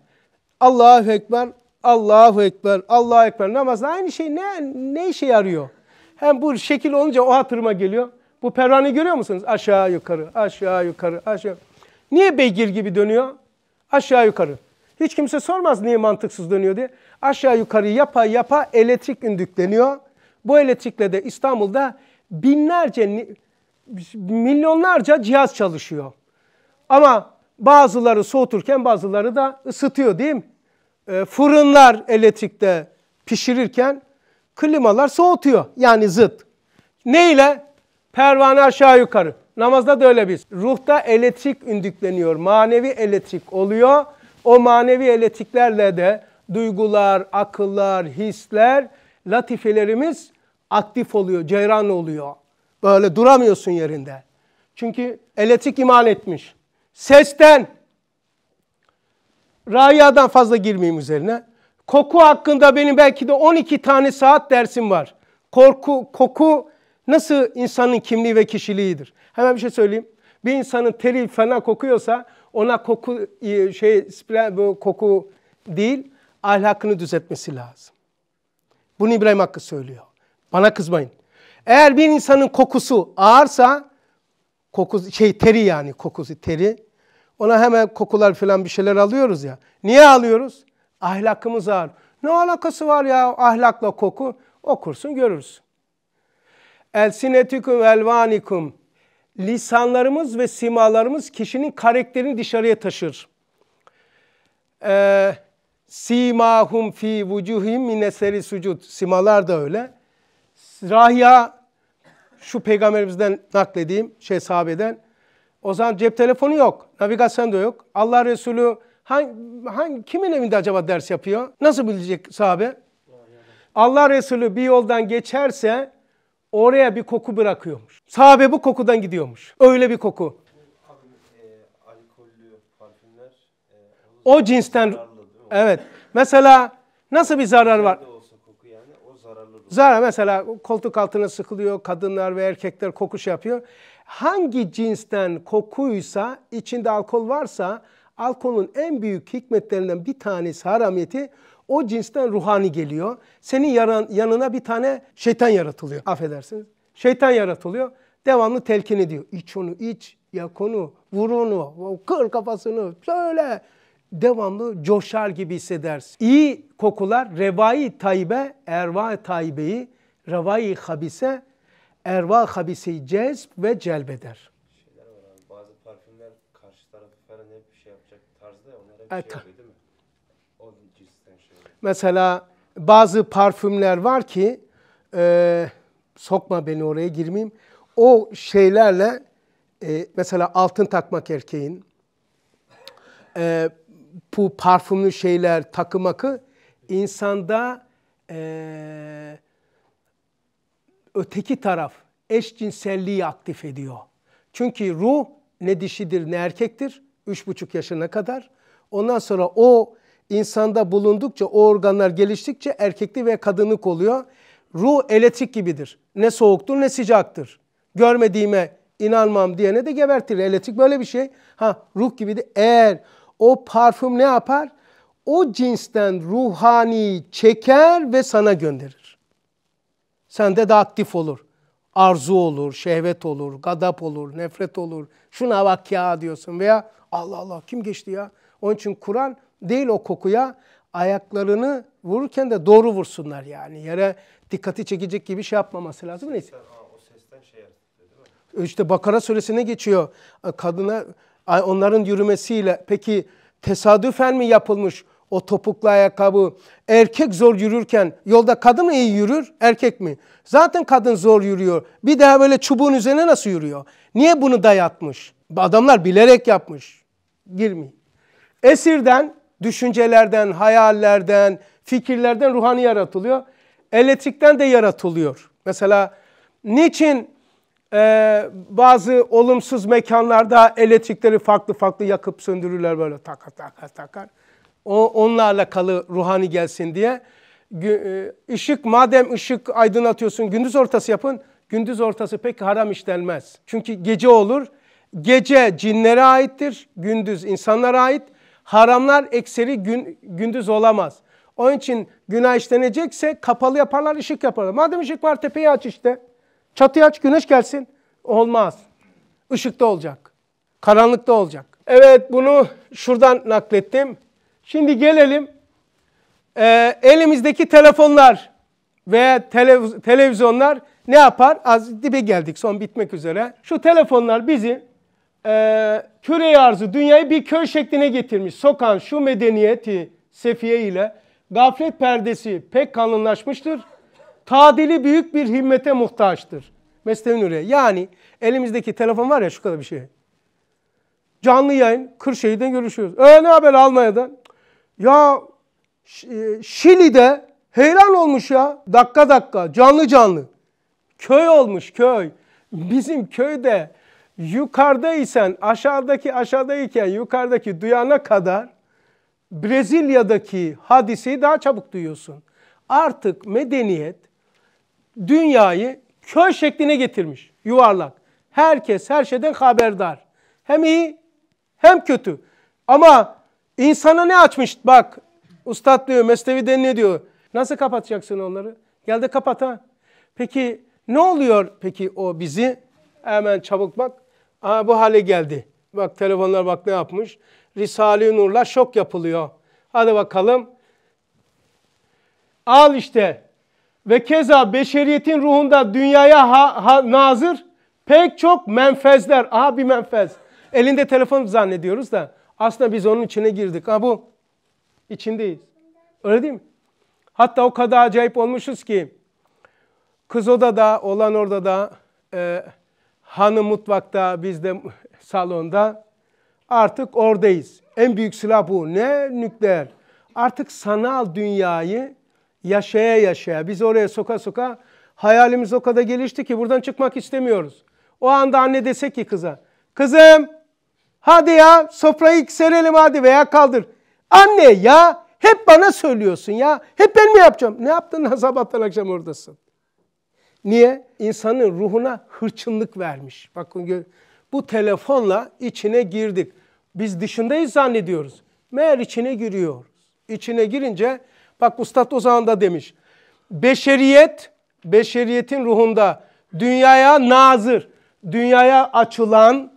Allahu Ekber, Allahu Ekber, Allahu Ekber namazda aynı şey ne, ne işe yarıyor? Hem bu şekil olunca o hatırıma geliyor. Bu pervane görüyor musunuz? Aşağı yukarı, aşağı yukarı, aşağı. Niye beygir gibi dönüyor? Aşağı yukarı. Hiç kimse sormaz niye mantıksız dönüyor diye. Aşağı yukarı yapa yapa elektrik ündükleniyor. Bu elektrikle de İstanbul'da binlerce milyonlarca cihaz çalışıyor. Ama bazıları soğuturken bazıları da ısıtıyor değil mi? E, fırınlar elektrikte pişirirken klimalar soğutuyor. Yani zıt. Ne ile? Pervane aşağı yukarı. Namazda da öyle biz. Ruhta elektrik ündükleniyor. Manevi elektrik oluyor. O manevi elektriklerle de duygular, akıllar, hisler, latifelerimiz aktif oluyor, ceyran oluyor. Böyle duramıyorsun yerinde. Çünkü elektrik imal etmiş. Sesten, rayadan fazla girmeyeyim üzerine. Koku hakkında benim belki de 12 tane saat dersim var. Korku, koku nasıl insanın kimliği ve kişiliğidir? Hemen bir şey söyleyeyim. Bir insanın teri fena kokuyorsa ona koku e, şey koku değil ahlakını düzeltmesi lazım. Bunu İbrahim Hakkı söylüyor. Bana kızmayın. Eğer bir insanın kokusu ağırsa, kokusu, şey teri yani kokusu teri, ona hemen kokular falan bir şeyler alıyoruz ya. Niye alıyoruz? Ahlakımız ağır. Ne alakası var ya ahlakla koku? Okursun görürüz. Elsinetüküm elvanikum. Lisanlarımız ve simalarımız kişinin karakterini dışarıya taşır. Ee, simahum fi vucuhim min eseri sucud. Simalar da öyle. Rahya şu peygamberimizden naklediğim şey sahabeden. O zaman cep telefonu yok, navigasyon da yok. Allah Resulü hangi, hangi kimin evinde acaba ders yapıyor? Nasıl bilecek sahabe? Allah Resulü bir yoldan geçerse oraya bir koku bırakıyormuş. Sahabe bu kokudan gidiyormuş. Öyle bir koku. O cinsten evet. Mesela nasıl bir zarar var? Zara mesela koltuk altına sıkılıyor, kadınlar ve erkekler kokuş şey yapıyor. Hangi cinsten kokuysa, içinde alkol varsa alkolün en büyük hikmetlerinden bir tanesi haramiyeti o cinsten ruhani geliyor. Senin yaran, yanına bir tane şeytan yaratılıyor. Affedersiniz. Şeytan yaratılıyor. Devamlı telkin ediyor. İç onu iç, yak onu, vur onu, kır kafasını, söyle devamlı coşar gibi hissedersin. İyi kokular revai taybe, erva taybeyi, revai habise, erva habiseyi cezb ve celbeder. bazı parfümler karşı tarafı falan hep şey yapacak tarzda ya onlara bir evet. şey yapıyor değil mi? O cinsten şey. Mesela bazı parfümler var ki e, sokma beni oraya girmeyeyim. O şeylerle e, mesela altın takmak erkeğin, e, bu parfümlü şeyler, takı makı insanda e, öteki taraf eşcinselliği aktif ediyor. Çünkü ruh ne dişidir ne erkektir. Üç buçuk yaşına kadar. Ondan sonra o insanda bulundukça, o organlar geliştikçe erkekli ve kadınlık oluyor. Ruh elektrik gibidir. Ne soğuktur ne sıcaktır. Görmediğime inanmam diyene de gebertir. Elektrik böyle bir şey. Ha ruh gibi de eğer o parfüm ne yapar? O cinsten ruhani çeker ve sana gönderir. Sende de aktif olur. Arzu olur, şehvet olur, gadap olur, nefret olur. Şuna bak ya diyorsun veya Allah Allah kim geçti ya? Onun için Kur'an değil o kokuya ayaklarını vururken de doğru vursunlar yani. Yere dikkati çekecek gibi şey yapmaması lazım. Neyse. Şey işte Bakara suresine geçiyor. E, kadına onların yürümesiyle peki tesadüfen mi yapılmış o topuklu ayakkabı erkek zor yürürken yolda kadın mı iyi yürür erkek mi? Zaten kadın zor yürüyor. Bir daha böyle çubuğun üzerine nasıl yürüyor? Niye bunu dayatmış? Adamlar bilerek yapmış. Girmeyin. Esirden, düşüncelerden, hayallerden, fikirlerden ruhani yaratılıyor. Elektrikten de yaratılıyor. Mesela niçin ee, bazı olumsuz mekanlarda elektrikleri farklı farklı yakıp söndürürler böyle takar takar takar. O, onunla alakalı ruhani gelsin diye. E, ışık madem ışık aydınlatıyorsun gündüz ortası yapın. Gündüz ortası pek haram işlenmez. Çünkü gece olur. Gece cinlere aittir, gündüz insanlara ait. Haramlar ekseri gün, gündüz olamaz. Onun için günah işlenecekse kapalı yaparlar, ışık yaparlar. Madem ışık var tepeyi aç işte. Çatıyı aç güneş gelsin. Olmaz. Işıkta olacak. Karanlıkta olacak. Evet bunu şuradan naklettim. Şimdi gelelim e, elimizdeki telefonlar ve televiz televizyonlar ne yapar? Az dibe geldik son bitmek üzere. Şu telefonlar bizi e, küre arzı dünyayı bir köy şekline getirmiş. Sokan şu medeniyeti sefiye ile gaflet perdesi pek kalınlaşmıştır tadili büyük bir himmete muhtaçtır. Mesnevi Nuriye. Yani elimizdeki telefon var ya şu kadar bir şey. Canlı yayın Kırşehir'den görüşüyoruz. Ee ne haber Almanya'dan? Ya e, Şili'de heyran olmuş ya. Dakika dakika canlı canlı. Köy olmuş köy. Bizim köyde yukarıdaysan aşağıdaki aşağıdayken yukarıdaki duyana kadar Brezilya'daki hadiseyi daha çabuk duyuyorsun. Artık medeniyet dünyayı köy şekline getirmiş yuvarlak. Herkes her şeyden haberdar. Hem iyi hem kötü. Ama insana ne açmış? Bak ustad diyor, Mesnevi'de ne diyor? Nasıl kapatacaksın onları? Gel de kapat ha. Peki ne oluyor peki o bizi? Hemen çabuk bak. Aa, bu hale geldi. Bak telefonlar bak ne yapmış. Risale-i Nur'la şok yapılıyor. Hadi bakalım. Al işte ve keza beşeriyetin ruhunda dünyaya ha, ha, nazır pek çok menfezler. Aha bir menfez. Elinde telefon zannediyoruz da aslında biz onun içine girdik. Ha bu içindeyiz. Öyle değil mi? Hatta o kadar acayip olmuşuz ki kız odada, olan orada da e, hanı mutfakta, biz de *laughs* salonda artık oradayız. En büyük silah bu. Ne nükleer. Artık sanal dünyayı yaşaya yaşaya. Biz oraya soka soka hayalimiz o kadar gelişti ki buradan çıkmak istemiyoruz. O anda anne desek ki kıza, kızım hadi ya sofrayı serelim hadi veya kaldır. Anne ya hep bana söylüyorsun ya hep ben mi yapacağım? Ne yaptın lan sabahtan akşam oradasın? Niye? İnsanın ruhuna hırçınlık vermiş. Bakın bu telefonla içine girdik. Biz dışındayız zannediyoruz. Meğer içine giriyor, İçine girince Bak Üstad Ozan da demiş. Beşeriyet, beşeriyetin ruhunda dünyaya nazır, dünyaya açılan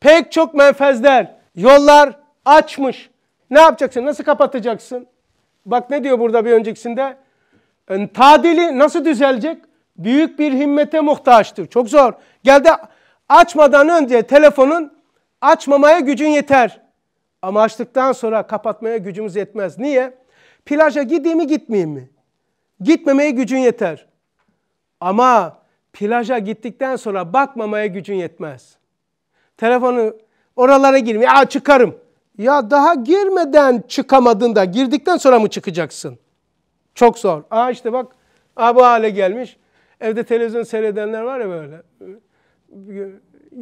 pek çok menfezler, yollar açmış. Ne yapacaksın? Nasıl kapatacaksın? Bak ne diyor burada bir öncekisinde? Tadili nasıl düzelecek? Büyük bir himmete muhtaçtır. Çok zor. Gel de açmadan önce telefonun açmamaya gücün yeter. Ama açtıktan sonra kapatmaya gücümüz yetmez. Niye? Plaja gideyim mi gitmeyeyim mi? Gitmemeye gücün yeter. Ama plaja gittikten sonra bakmamaya gücün yetmez. Telefonu oralara girme. Ya çıkarım. Ya daha girmeden çıkamadın da girdikten sonra mı çıkacaksın? Çok zor. Aa işte bak aa bu hale gelmiş. Evde televizyon seyredenler var ya böyle.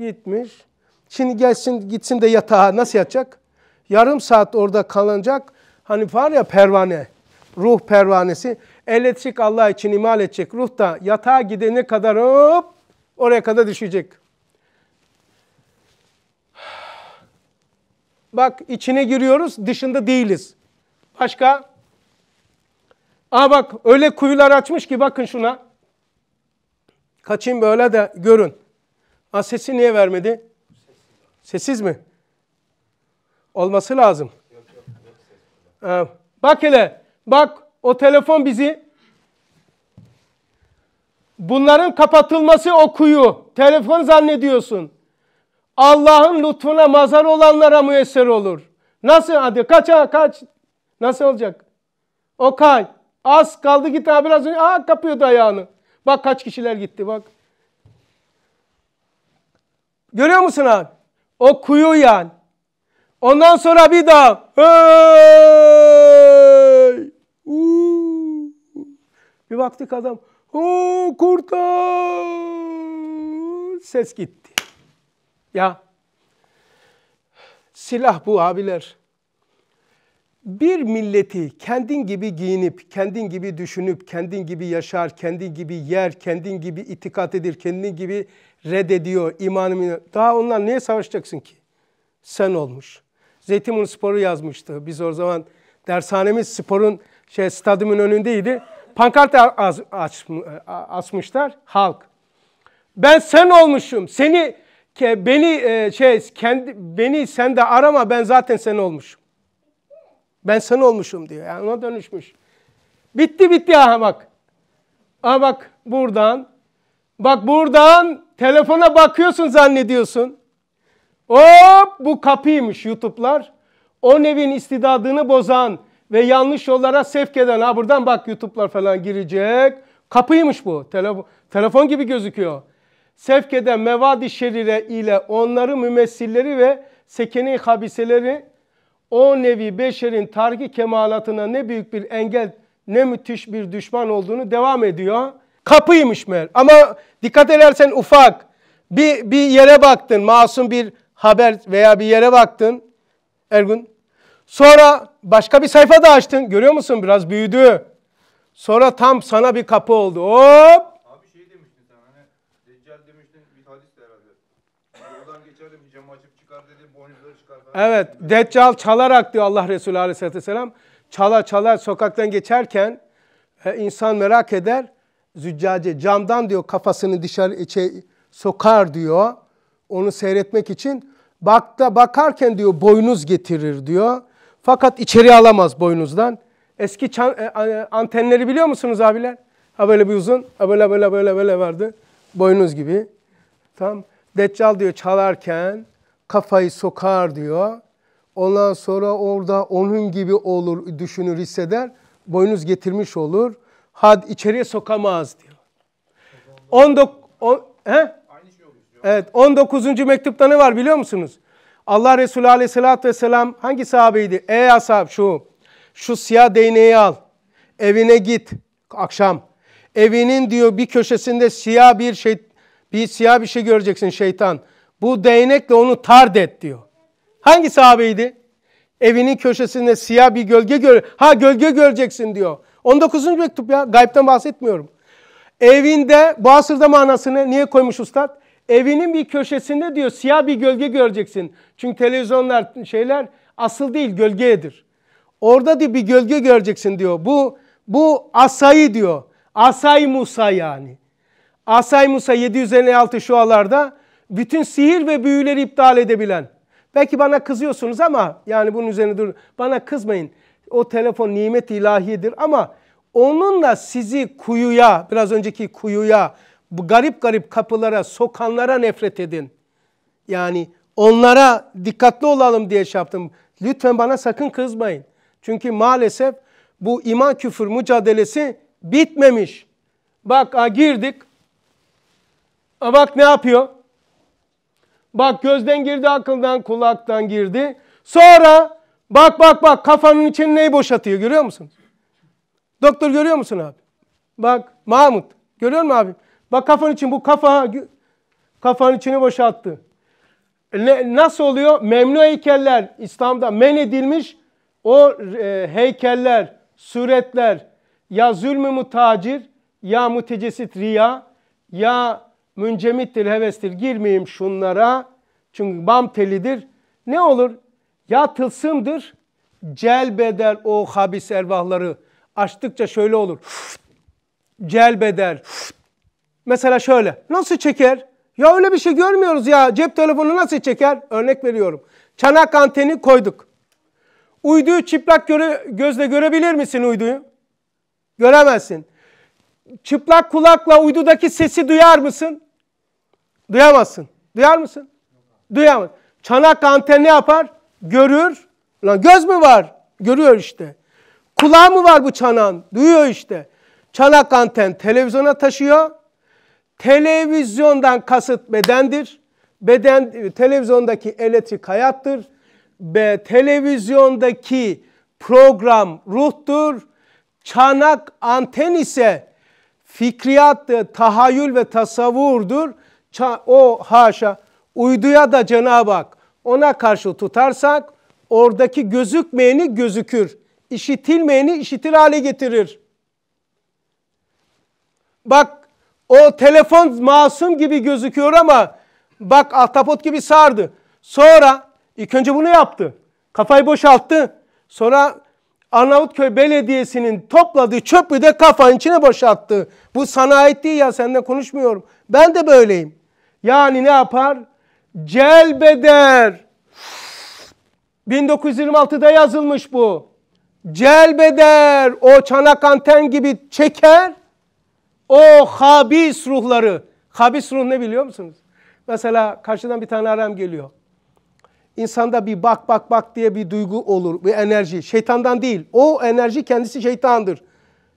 Gitmiş. Şimdi gelsin gitsin de yatağa nasıl yatacak? Yarım saat orada kalınacak. Hani var ya pervane, ruh pervanesi. elektrik Allah için imal edecek. Ruh da yatağa gidene kadar hop oraya kadar düşecek. Bak içine giriyoruz, dışında değiliz. Başka? Aa bak öyle kuyular açmış ki bakın şuna. Kaçayım böyle de görün. Aa sesi niye vermedi? Sessiz mi? Olması lazım. Ee, bak hele bak o telefon bizi bunların kapatılması o kuyu. Telefon zannediyorsun. Allah'ın lütfuna mazar olanlara müesser olur. Nasıl hadi kaça kaç. Nasıl olacak? O kay. Az kaldı git abi biraz önce. Aa kapıyordu ayağını. Bak kaç kişiler gitti bak. Görüyor musun abi? O kuyu yani. Ondan sonra bir daha. Hey! Bir baktık adam. Oo, kurtar. Ses gitti. Ya. Silah bu abiler. Bir milleti kendin gibi giyinip, kendin gibi düşünüp, kendin gibi yaşar, kendin gibi yer, kendin gibi itikat edir, kendin gibi reddediyor imanını. Daha onlar niye savaşacaksın ki? Sen olmuş. Zeytinburnu Sporu yazmıştı. Biz o zaman dershanemiz sporun şey stadyumun önündeydi. Pankart as, as, asmışlar halk. Ben sen olmuşum. Seni ke, beni e, şey kendi beni sen de arama ben zaten sen olmuşum. Ben sen olmuşum diyor. Yani ona dönüşmüş. Bitti bitti aha bak. Aha bak buradan. Bak buradan telefona bakıyorsun zannediyorsun. Hop bu kapıymış YouTube'lar. O nevin istidadını bozan ve yanlış yollara sevk eden ha buradan bak YouTube'lar falan girecek. Kapıymış bu. Telefon, telefon gibi gözüküyor. Sevk eden mevadi şerire ile onları mümessilleri ve sekeni habiseleri o nevi beşerin tarki kemalatına ne büyük bir engel ne müthiş bir düşman olduğunu devam ediyor. Kapıymış mer. Ama dikkat edersen ufak. Bir, bir yere baktın masum bir haber veya bir yere baktın Ergun. Sonra başka bir sayfa da açtın. Görüyor musun biraz büyüdü. Sonra tam sana bir kapı oldu. Hop! Abi şey demiştin sen hani Deccal demiştin bir hadis de herhalde. Yoldan hani geçerdim camı açıp çıkar dedi boynuzları çıkar Evet. Deccal çalarak diyor Allah Resulü Aleyhisselatü Vesselam. Çala çala sokaktan geçerken e, insan merak eder. Züccace camdan diyor kafasını dışarı içe sokar diyor. Onu seyretmek için Bakta bakarken diyor boynuz getirir diyor. Fakat içeri alamaz boynuzdan. Eski çan, e, antenleri biliyor musunuz abiler? Ha böyle bir uzun, ha böyle böyle böyle böyle vardı. Boynuz gibi. Tam Deccal diyor çalarken kafayı sokar diyor. Ondan sonra orada onun gibi olur, düşünür, hisseder. Boynuz getirmiş olur. Had içeriye sokamaz diyor. 19 he? Evet 19. mektupta ne var biliyor musunuz? Allah Resulü Aleyhisselatü vesselam hangi sahabeydi? Ey ashab şu. Şu siyah değneği al. Evine git akşam. Evinin diyor bir köşesinde siyah bir şey bir siyah bir şey göreceksin şeytan. Bu değnekle onu tard et diyor. Hangi sahabeydi? Evinin köşesinde siyah bir gölge gör. Ha gölge göreceksin diyor. 19. mektup ya. Gayb'ten bahsetmiyorum. Evinde bu asırda manasını niye koymuş ustad? Evinin bir köşesinde diyor siyah bir gölge göreceksin. Çünkü televizyonlar şeyler asıl değil gölgeyedir Orada diyor bir gölge göreceksin diyor. Bu bu asayı diyor. Asay Musa yani. Asay Musa 756 alarda bütün sihir ve büyüleri iptal edebilen. Belki bana kızıyorsunuz ama yani bunun üzerine dur. Bana kızmayın. O telefon nimet ilahidir ama onunla sizi kuyuya, biraz önceki kuyuya bu garip garip kapılara sokanlara nefret edin. Yani onlara dikkatli olalım diye şey yaptım. Lütfen bana sakın kızmayın. Çünkü maalesef bu iman küfür mücadelesi bitmemiş. Bak a, girdik. A, bak ne yapıyor? Bak gözden girdi, akıldan, kulaktan girdi. Sonra bak bak bak kafanın içini neyi boşatıyor görüyor musun? Doktor görüyor musun abi? Bak Mahmut görüyor musun abi? Bak kafan için bu kafa kafanın içini boşalttı. Ne, nasıl oluyor? Memnu heykeller İslam'da men edilmiş. O e, heykeller, suretler ya zulmü mutacir ya mutecesit riya ya müncemittir hevestir girmeyeyim şunlara çünkü bam telidir. Ne olur? Ya tılsımdır celbeder o habis ervahları. Açtıkça şöyle olur. celbeder Mesela şöyle. Nasıl çeker? Ya öyle bir şey görmüyoruz ya. Cep telefonu nasıl çeker? Örnek veriyorum. Çanak anteni koyduk. Uyduyu çıplak göre, gözle görebilir misin uyduyu? Göremezsin. Çıplak kulakla uydudaki sesi duyar mısın? Duyamazsın. Duyar mısın? Duyamaz. Çanak anten ne yapar? Görür. Lan göz mü var? Görüyor işte. Kulağı mı var bu çanağın? Duyuyor işte. Çanak anten televizyona taşıyor. Televizyondan kasıt bedendir. Beden e, televizyondaki elektrik hayattır. Ve televizyondaki program ruhtur. Çanak anten ise fikriyat, e, tahayyül ve tasavvurdur. O haşa uyduya da Cenab-ı Hak ona karşı tutarsak oradaki gözükmeyeni gözükür. İşitilmeyeni işitir hale getirir. Bak o telefon masum gibi gözüküyor ama bak ahtapot gibi sardı. Sonra ilk önce bunu yaptı. Kafayı boşalttı. Sonra Arnavutköy Belediyesi'nin topladığı çöpü de kafanın içine boşalttı. Bu sana ait değil ya senden konuşmuyorum. Ben de böyleyim. Yani ne yapar? Celbeder. 1926'da yazılmış bu. Celbeder. O çanak anten gibi çeker. O habis ruhları. Habis ruh ne biliyor musunuz? Mesela karşıdan bir tane adam geliyor. İnsanda bir bak bak bak diye bir duygu olur, bir enerji. Şeytandan değil. O enerji kendisi şeytandır.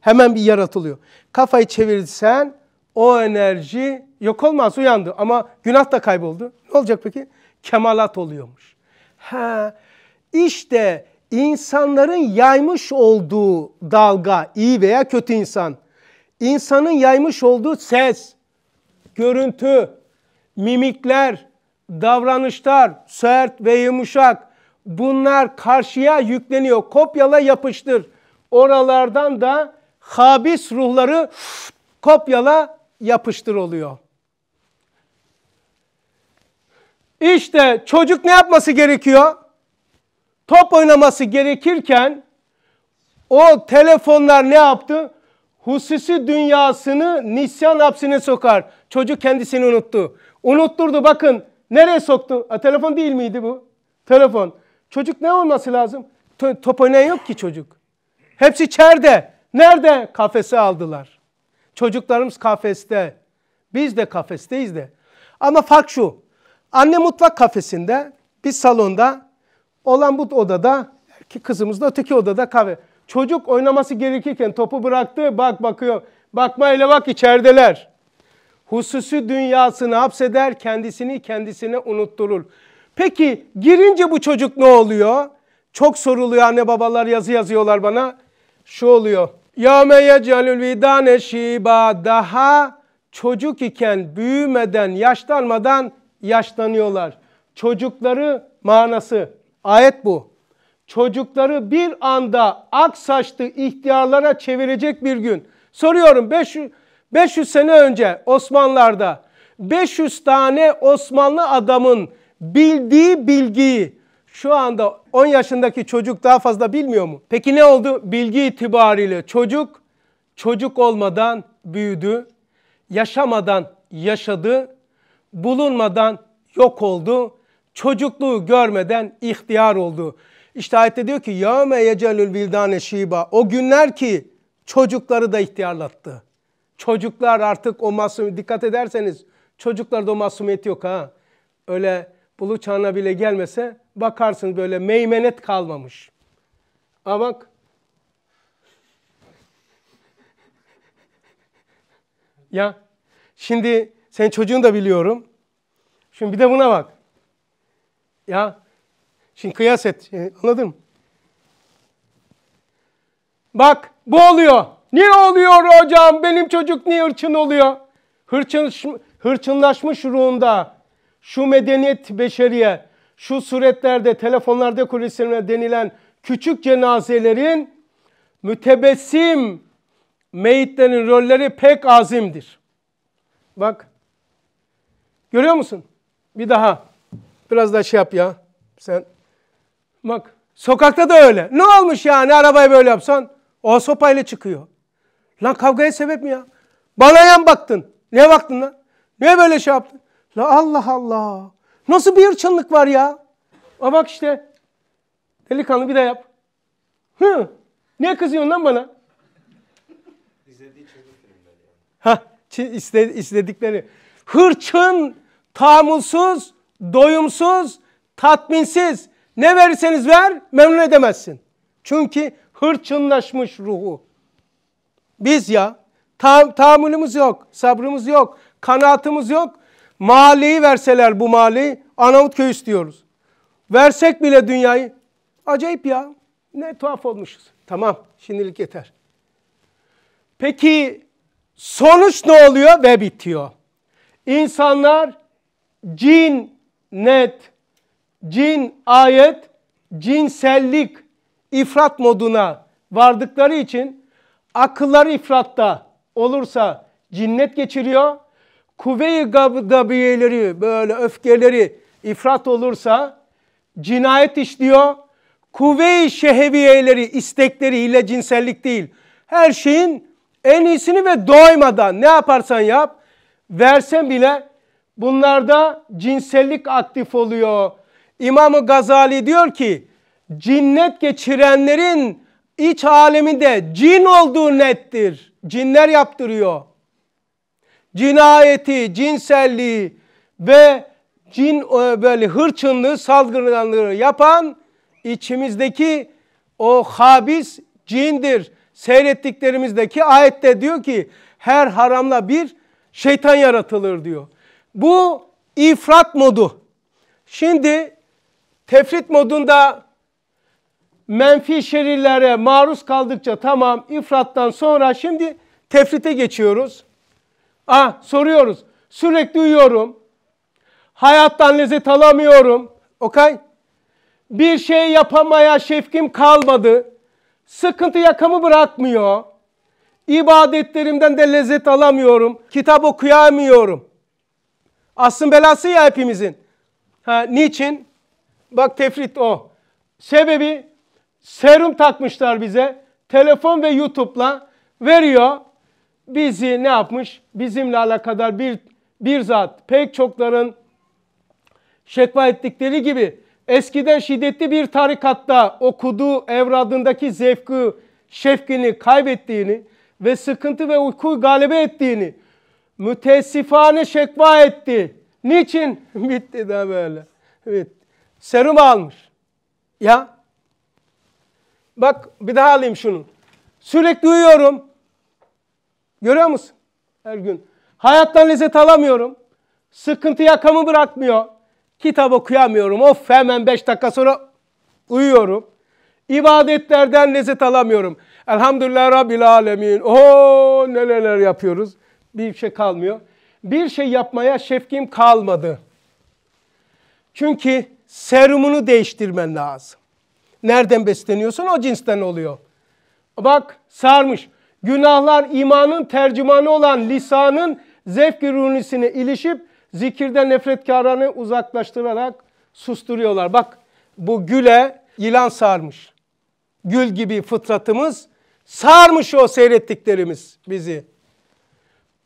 Hemen bir yaratılıyor. Kafayı çevirirsen o enerji yok olmaz uyandı ama günah da kayboldu. Ne olacak peki? Kemalat oluyormuş. Ha, işte insanların yaymış olduğu dalga iyi veya kötü insan insanın yaymış olduğu ses, görüntü, mimikler, davranışlar, sert ve yumuşak bunlar karşıya yükleniyor. Kopyala yapıştır. Oralardan da habis ruhları kopyala yapıştır oluyor. İşte çocuk ne yapması gerekiyor? Top oynaması gerekirken o telefonlar ne yaptı? Hususi dünyasını nisyan hapsine sokar. Çocuk kendisini unuttu. Unutturdu bakın. Nereye soktu? A, telefon değil miydi bu? Telefon. Çocuk ne olması lazım? T top oynayan yok ki çocuk. Hepsi çerde. Nerede? Kafese aldılar. Çocuklarımız kafeste. Biz de kafesteyiz de. Ama fark şu. Anne mutlak kafesinde, biz salonda, olan bu odada, erkek kızımız da öteki odada kahve. Çocuk oynaması gerekirken topu bıraktı. Bak bakıyor. Bakmayla bak içerideler. Hususi dünyasını hapseder, kendisini kendisine unutturur. Peki girince bu çocuk ne oluyor? Çok soruluyor anne babalar yazı yazıyorlar bana. Şu oluyor. Yâme yecelül vidane şîbâ daha çocuk iken büyümeden yaşlanmadan yaşlanıyorlar. Çocukları manası. Ayet bu çocukları bir anda ak saçlı ihtiyarlara çevirecek bir gün. Soruyorum 500, 500 sene önce Osmanlılar'da 500 tane Osmanlı adamın bildiği bilgiyi şu anda 10 yaşındaki çocuk daha fazla bilmiyor mu? Peki ne oldu? Bilgi itibariyle çocuk çocuk olmadan büyüdü, yaşamadan yaşadı, bulunmadan yok oldu, çocukluğu görmeden ihtiyar oldu. İşte ayette diyor ki yâme yecelül vildane şiba. O günler ki çocukları da ihtiyarlattı. Çocuklar artık o masum dikkat ederseniz çocuklarda o masumiyet yok ha. Öyle bulu çağına bile gelmese bakarsın böyle meymenet kalmamış. Ama bak ya şimdi sen çocuğunu da biliyorum. Şimdi bir de buna bak. Ya Şimdi kıyas et. Ee, anladın mı? Bak bu oluyor. Niye oluyor hocam? Benim çocuk niye hırçın oluyor? Hırçın, hırçınlaşmış ruhunda şu medeniyet beşeriye, şu suretlerde, telefonlarda kulislerine denilen küçük cenazelerin mütebessim meyitlerin rolleri pek azimdir. Bak. Görüyor musun? Bir daha. Biraz daha şey yap ya. Sen Bak sokakta da öyle. Ne olmuş yani arabayı böyle yapsan? O sopayla çıkıyor. Lan kavgaya sebep mi ya? Bana yan baktın. Ne baktın lan? Niye böyle şey yaptın? La Allah Allah. Nasıl bir hırçınlık var ya? A bak işte. Delikanlı bir de yap. Hı. Niye kızıyorsun lan bana? İzlediği Ha, istedi, istedikleri. Hırçın, tahammülsüz, doyumsuz, tatminsiz. Ne verirseniz ver memnun edemezsin. Çünkü hırçınlaşmış ruhu. Biz ya ta tahammülümüz yok, sabrımız yok, kanaatımız yok. Maliyi verseler bu mali Arnavutköy istiyoruz. Versek bile dünyayı acayip ya ne tuhaf olmuşuz. Tamam şimdilik yeter. Peki sonuç ne oluyor ve bitiyor. İnsanlar cin, net, cin, ayet, cinsellik, ifrat moduna vardıkları için akılları ifratta olursa cinnet geçiriyor. Kuvve-i gabiyeleri böyle öfkeleri ifrat olursa cinayet işliyor. Kuvve-i şeheviyeleri istekleri ile cinsellik değil. Her şeyin en iyisini ve doymadan ne yaparsan yap versen bile bunlarda cinsellik aktif oluyor İmam Gazali diyor ki cinnet geçirenlerin iç aleminde cin olduğu nettir. Cinler yaptırıyor. Cinayeti, cinselliği ve cin e, böyle hırçınlığı, salgınlığı yapan içimizdeki o habis cindir. Seyrettiklerimizdeki ayette diyor ki her haramla bir şeytan yaratılır diyor. Bu ifrat modu. Şimdi Tefrit modunda menfi şerirlere maruz kaldıkça tamam ifrattan sonra şimdi tefrite geçiyoruz. Ah soruyoruz. Sürekli uyuyorum. Hayattan lezzet alamıyorum. Okay? Bir şey yapamaya şefkim kalmadı. Sıkıntı yakamı bırakmıyor. İbadetlerimden de lezzet alamıyorum. Kitap okuyamıyorum. Aslın belası ya hepimizin. Ha, niçin? Bak tefrit o. Sebebi serum takmışlar bize. Telefon ve YouTube'la veriyor. Bizi ne yapmış? Bizimle alakadar bir, bir zat pek çokların şekva ettikleri gibi eskiden şiddetli bir tarikatta okuduğu evradındaki zevki, şefkini kaybettiğini ve sıkıntı ve uyku galibe ettiğini müteessifane şekva etti. Niçin? *laughs* Bitti de böyle. Bitti serum almış. Ya bak bir daha alayım şunu. Sürekli uyuyorum. Görüyor musun? Her gün. Hayattan lezzet alamıyorum. Sıkıntı yakamı bırakmıyor. Kitap okuyamıyorum. Of hemen beş dakika sonra uyuyorum. İbadetlerden lezzet alamıyorum. Elhamdülillah Rabbil Alemin. Oo neler yapıyoruz. Bir şey kalmıyor. Bir şey yapmaya şefkim kalmadı. Çünkü serumunu değiştirmen lazım. Nereden besleniyorsun o cinsten oluyor. Bak sarmış. Günahlar imanın tercümanı olan lisanın zevk-i ilişip zikirden nefretkarını uzaklaştırarak susturuyorlar. Bak bu güle yılan sarmış. Gül gibi fıtratımız sarmış o seyrettiklerimiz bizi.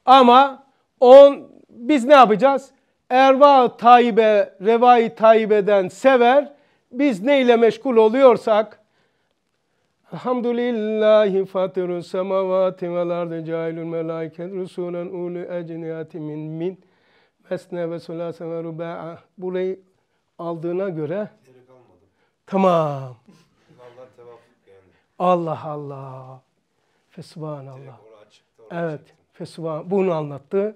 Ama on biz ne yapacağız? erva taybe, revai taybeden sever. Biz neyle meşgul oluyorsak Elhamdülillahi fatirü semavati vel ardı cahilül melaiket rusulen ulu ecniyati min min mesne ve sulase ve ruba'a. Burayı aldığına göre tamam. Allah Allah. Fesvan Allah. Evet. Fesvan Bunu anlattı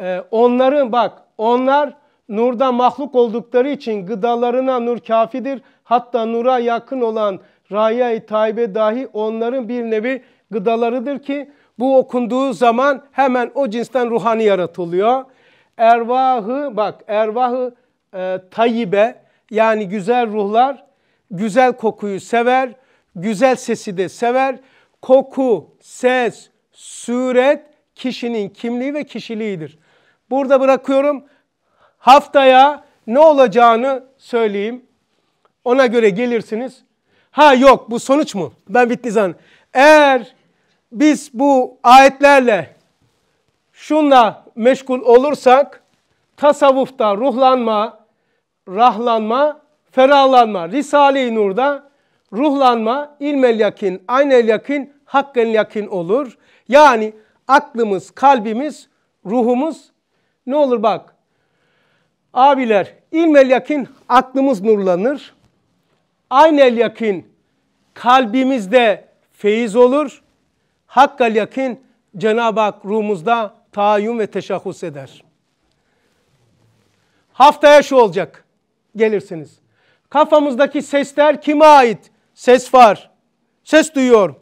e, onların bak onlar nurda mahluk oldukları için gıdalarına nur kafidir. Hatta nura yakın olan raya-i taibe dahi onların bir nevi gıdalarıdır ki bu okunduğu zaman hemen o cinsten ruhani yaratılıyor. Ervahı bak ervahı e, tayyibe yani güzel ruhlar güzel kokuyu sever, güzel sesi de sever. Koku, ses, suret kişinin kimliği ve kişiliğidir burada bırakıyorum. Haftaya ne olacağını söyleyeyim. Ona göre gelirsiniz. Ha yok bu sonuç mu? Ben bitti zan. Eğer biz bu ayetlerle şunla meşgul olursak tasavvufta ruhlanma, rahlanma, ferahlanma, Risale-i Nur'da ruhlanma, ilmel yakin, aynel yakin, hakken yakin olur. Yani aklımız, kalbimiz, ruhumuz ne olur bak. Abiler ilmel yakin aklımız nurlanır. Aynel yakin kalbimizde feyiz olur. Hakkal yakin Cenab-ı Hak ruhumuzda tayyum ve teşahhus eder. Haftaya şu olacak. Gelirsiniz. Kafamızdaki sesler kime ait? Ses var. Ses duyuyorum.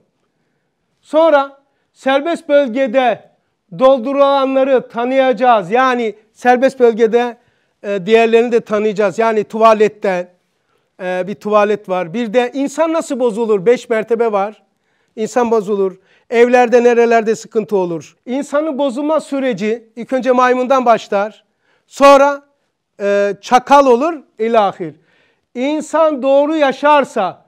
Sonra serbest bölgede doldurulanları tanıyacağız. Yani serbest bölgede e, diğerlerini de tanıyacağız. Yani tuvalette e, bir tuvalet var. Bir de insan nasıl bozulur? Beş mertebe var. İnsan bozulur. Evlerde nerelerde sıkıntı olur? İnsanın bozulma süreci ilk önce maymundan başlar. Sonra e, çakal olur ilahir. İnsan doğru yaşarsa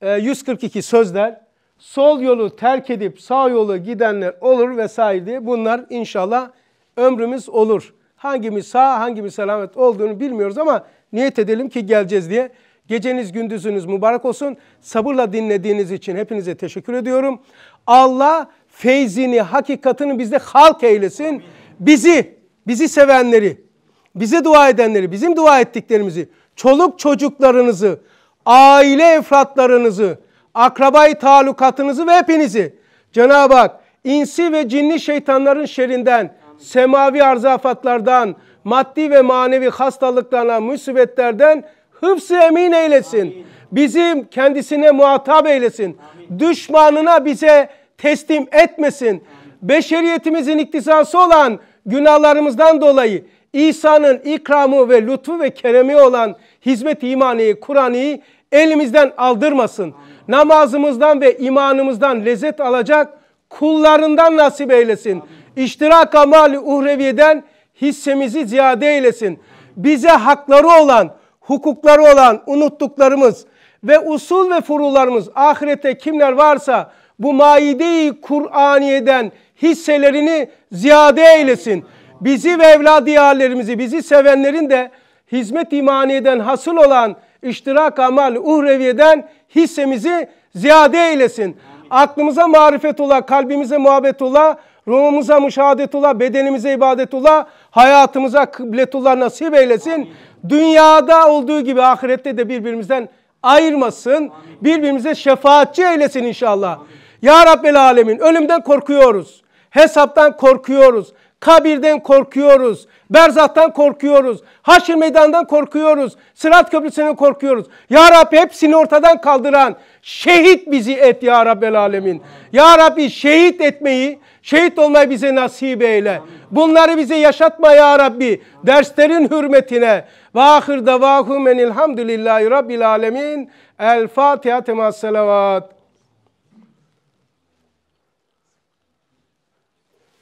e, 142 sözler sol yolu terk edip sağ yolu gidenler olur vesaire diye bunlar inşallah ömrümüz olur. Hangimiz sağ hangimiz selamet olduğunu bilmiyoruz ama niyet edelim ki geleceğiz diye. Geceniz gündüzünüz mübarek olsun. Sabırla dinlediğiniz için hepinize teşekkür ediyorum. Allah feyzini, hakikatini bizde halk eylesin. Bizi, bizi sevenleri, bize dua edenleri, bizim dua ettiklerimizi, çoluk çocuklarınızı, aile efratlarınızı, akrabayı talukatınızı ve hepinizi Cenab-ı Hak insi ve cinli şeytanların şerinden, Amin. semavi arzafatlardan, maddi ve manevi hastalıklarına, musibetlerden hıfzı emin eylesin. Amin. Bizim kendisine muhatap eylesin. Amin. Düşmanına bize teslim etmesin. Amin. Beşeriyetimizin iktisası olan günahlarımızdan dolayı İsa'nın ikramı ve lütfu ve keremi olan hizmet imani, Kur'an'ı elimizden aldırmasın. Amin. Namazımızdan ve imanımızdan lezzet alacak kullarından nasip eylesin. Amin. İştirak amali uhreviyeden hissemizi ziyade eylesin. Bize hakları olan, hukukları olan unuttuklarımız ve usul ve furularımız ahirette kimler varsa bu maide-i Kur'aniye'den hisselerini ziyade eylesin. Bizi ve evlad diyarlarımızı, bizi sevenlerin de hizmet imaniyeden hasıl olan iştirak amal uhreviyeden hissemizi ziyade eylesin. Aklımıza marifet ola, kalbimize muhabbet ola, ruhumuza müşahadet ola, bedenimize ibadet ola, hayatımıza kıbletullah nasip eylesin. Amin. Dünyada olduğu gibi ahirette de birbirimizden ayırmasın. Amin. Birbirimize şefaatçi eylesin inşallah. Amin. Ya Rabbel Alemin ölümden korkuyoruz. Hesaptan korkuyoruz kabirden korkuyoruz, Berzattan korkuyoruz, haşir meydandan korkuyoruz, sırat köprüsünden korkuyoruz. Ya Rabbi hepsini ortadan kaldıran şehit bizi et ya Rabbel alemin. Ya Rabbi şehit etmeyi, şehit olmayı bize nasip eyle. Bunları bize yaşatma ya Rabbi. Derslerin hürmetine. Ve ahir davahum enilhamdülillahi Rabbil alemin. El Fatiha temas selavat.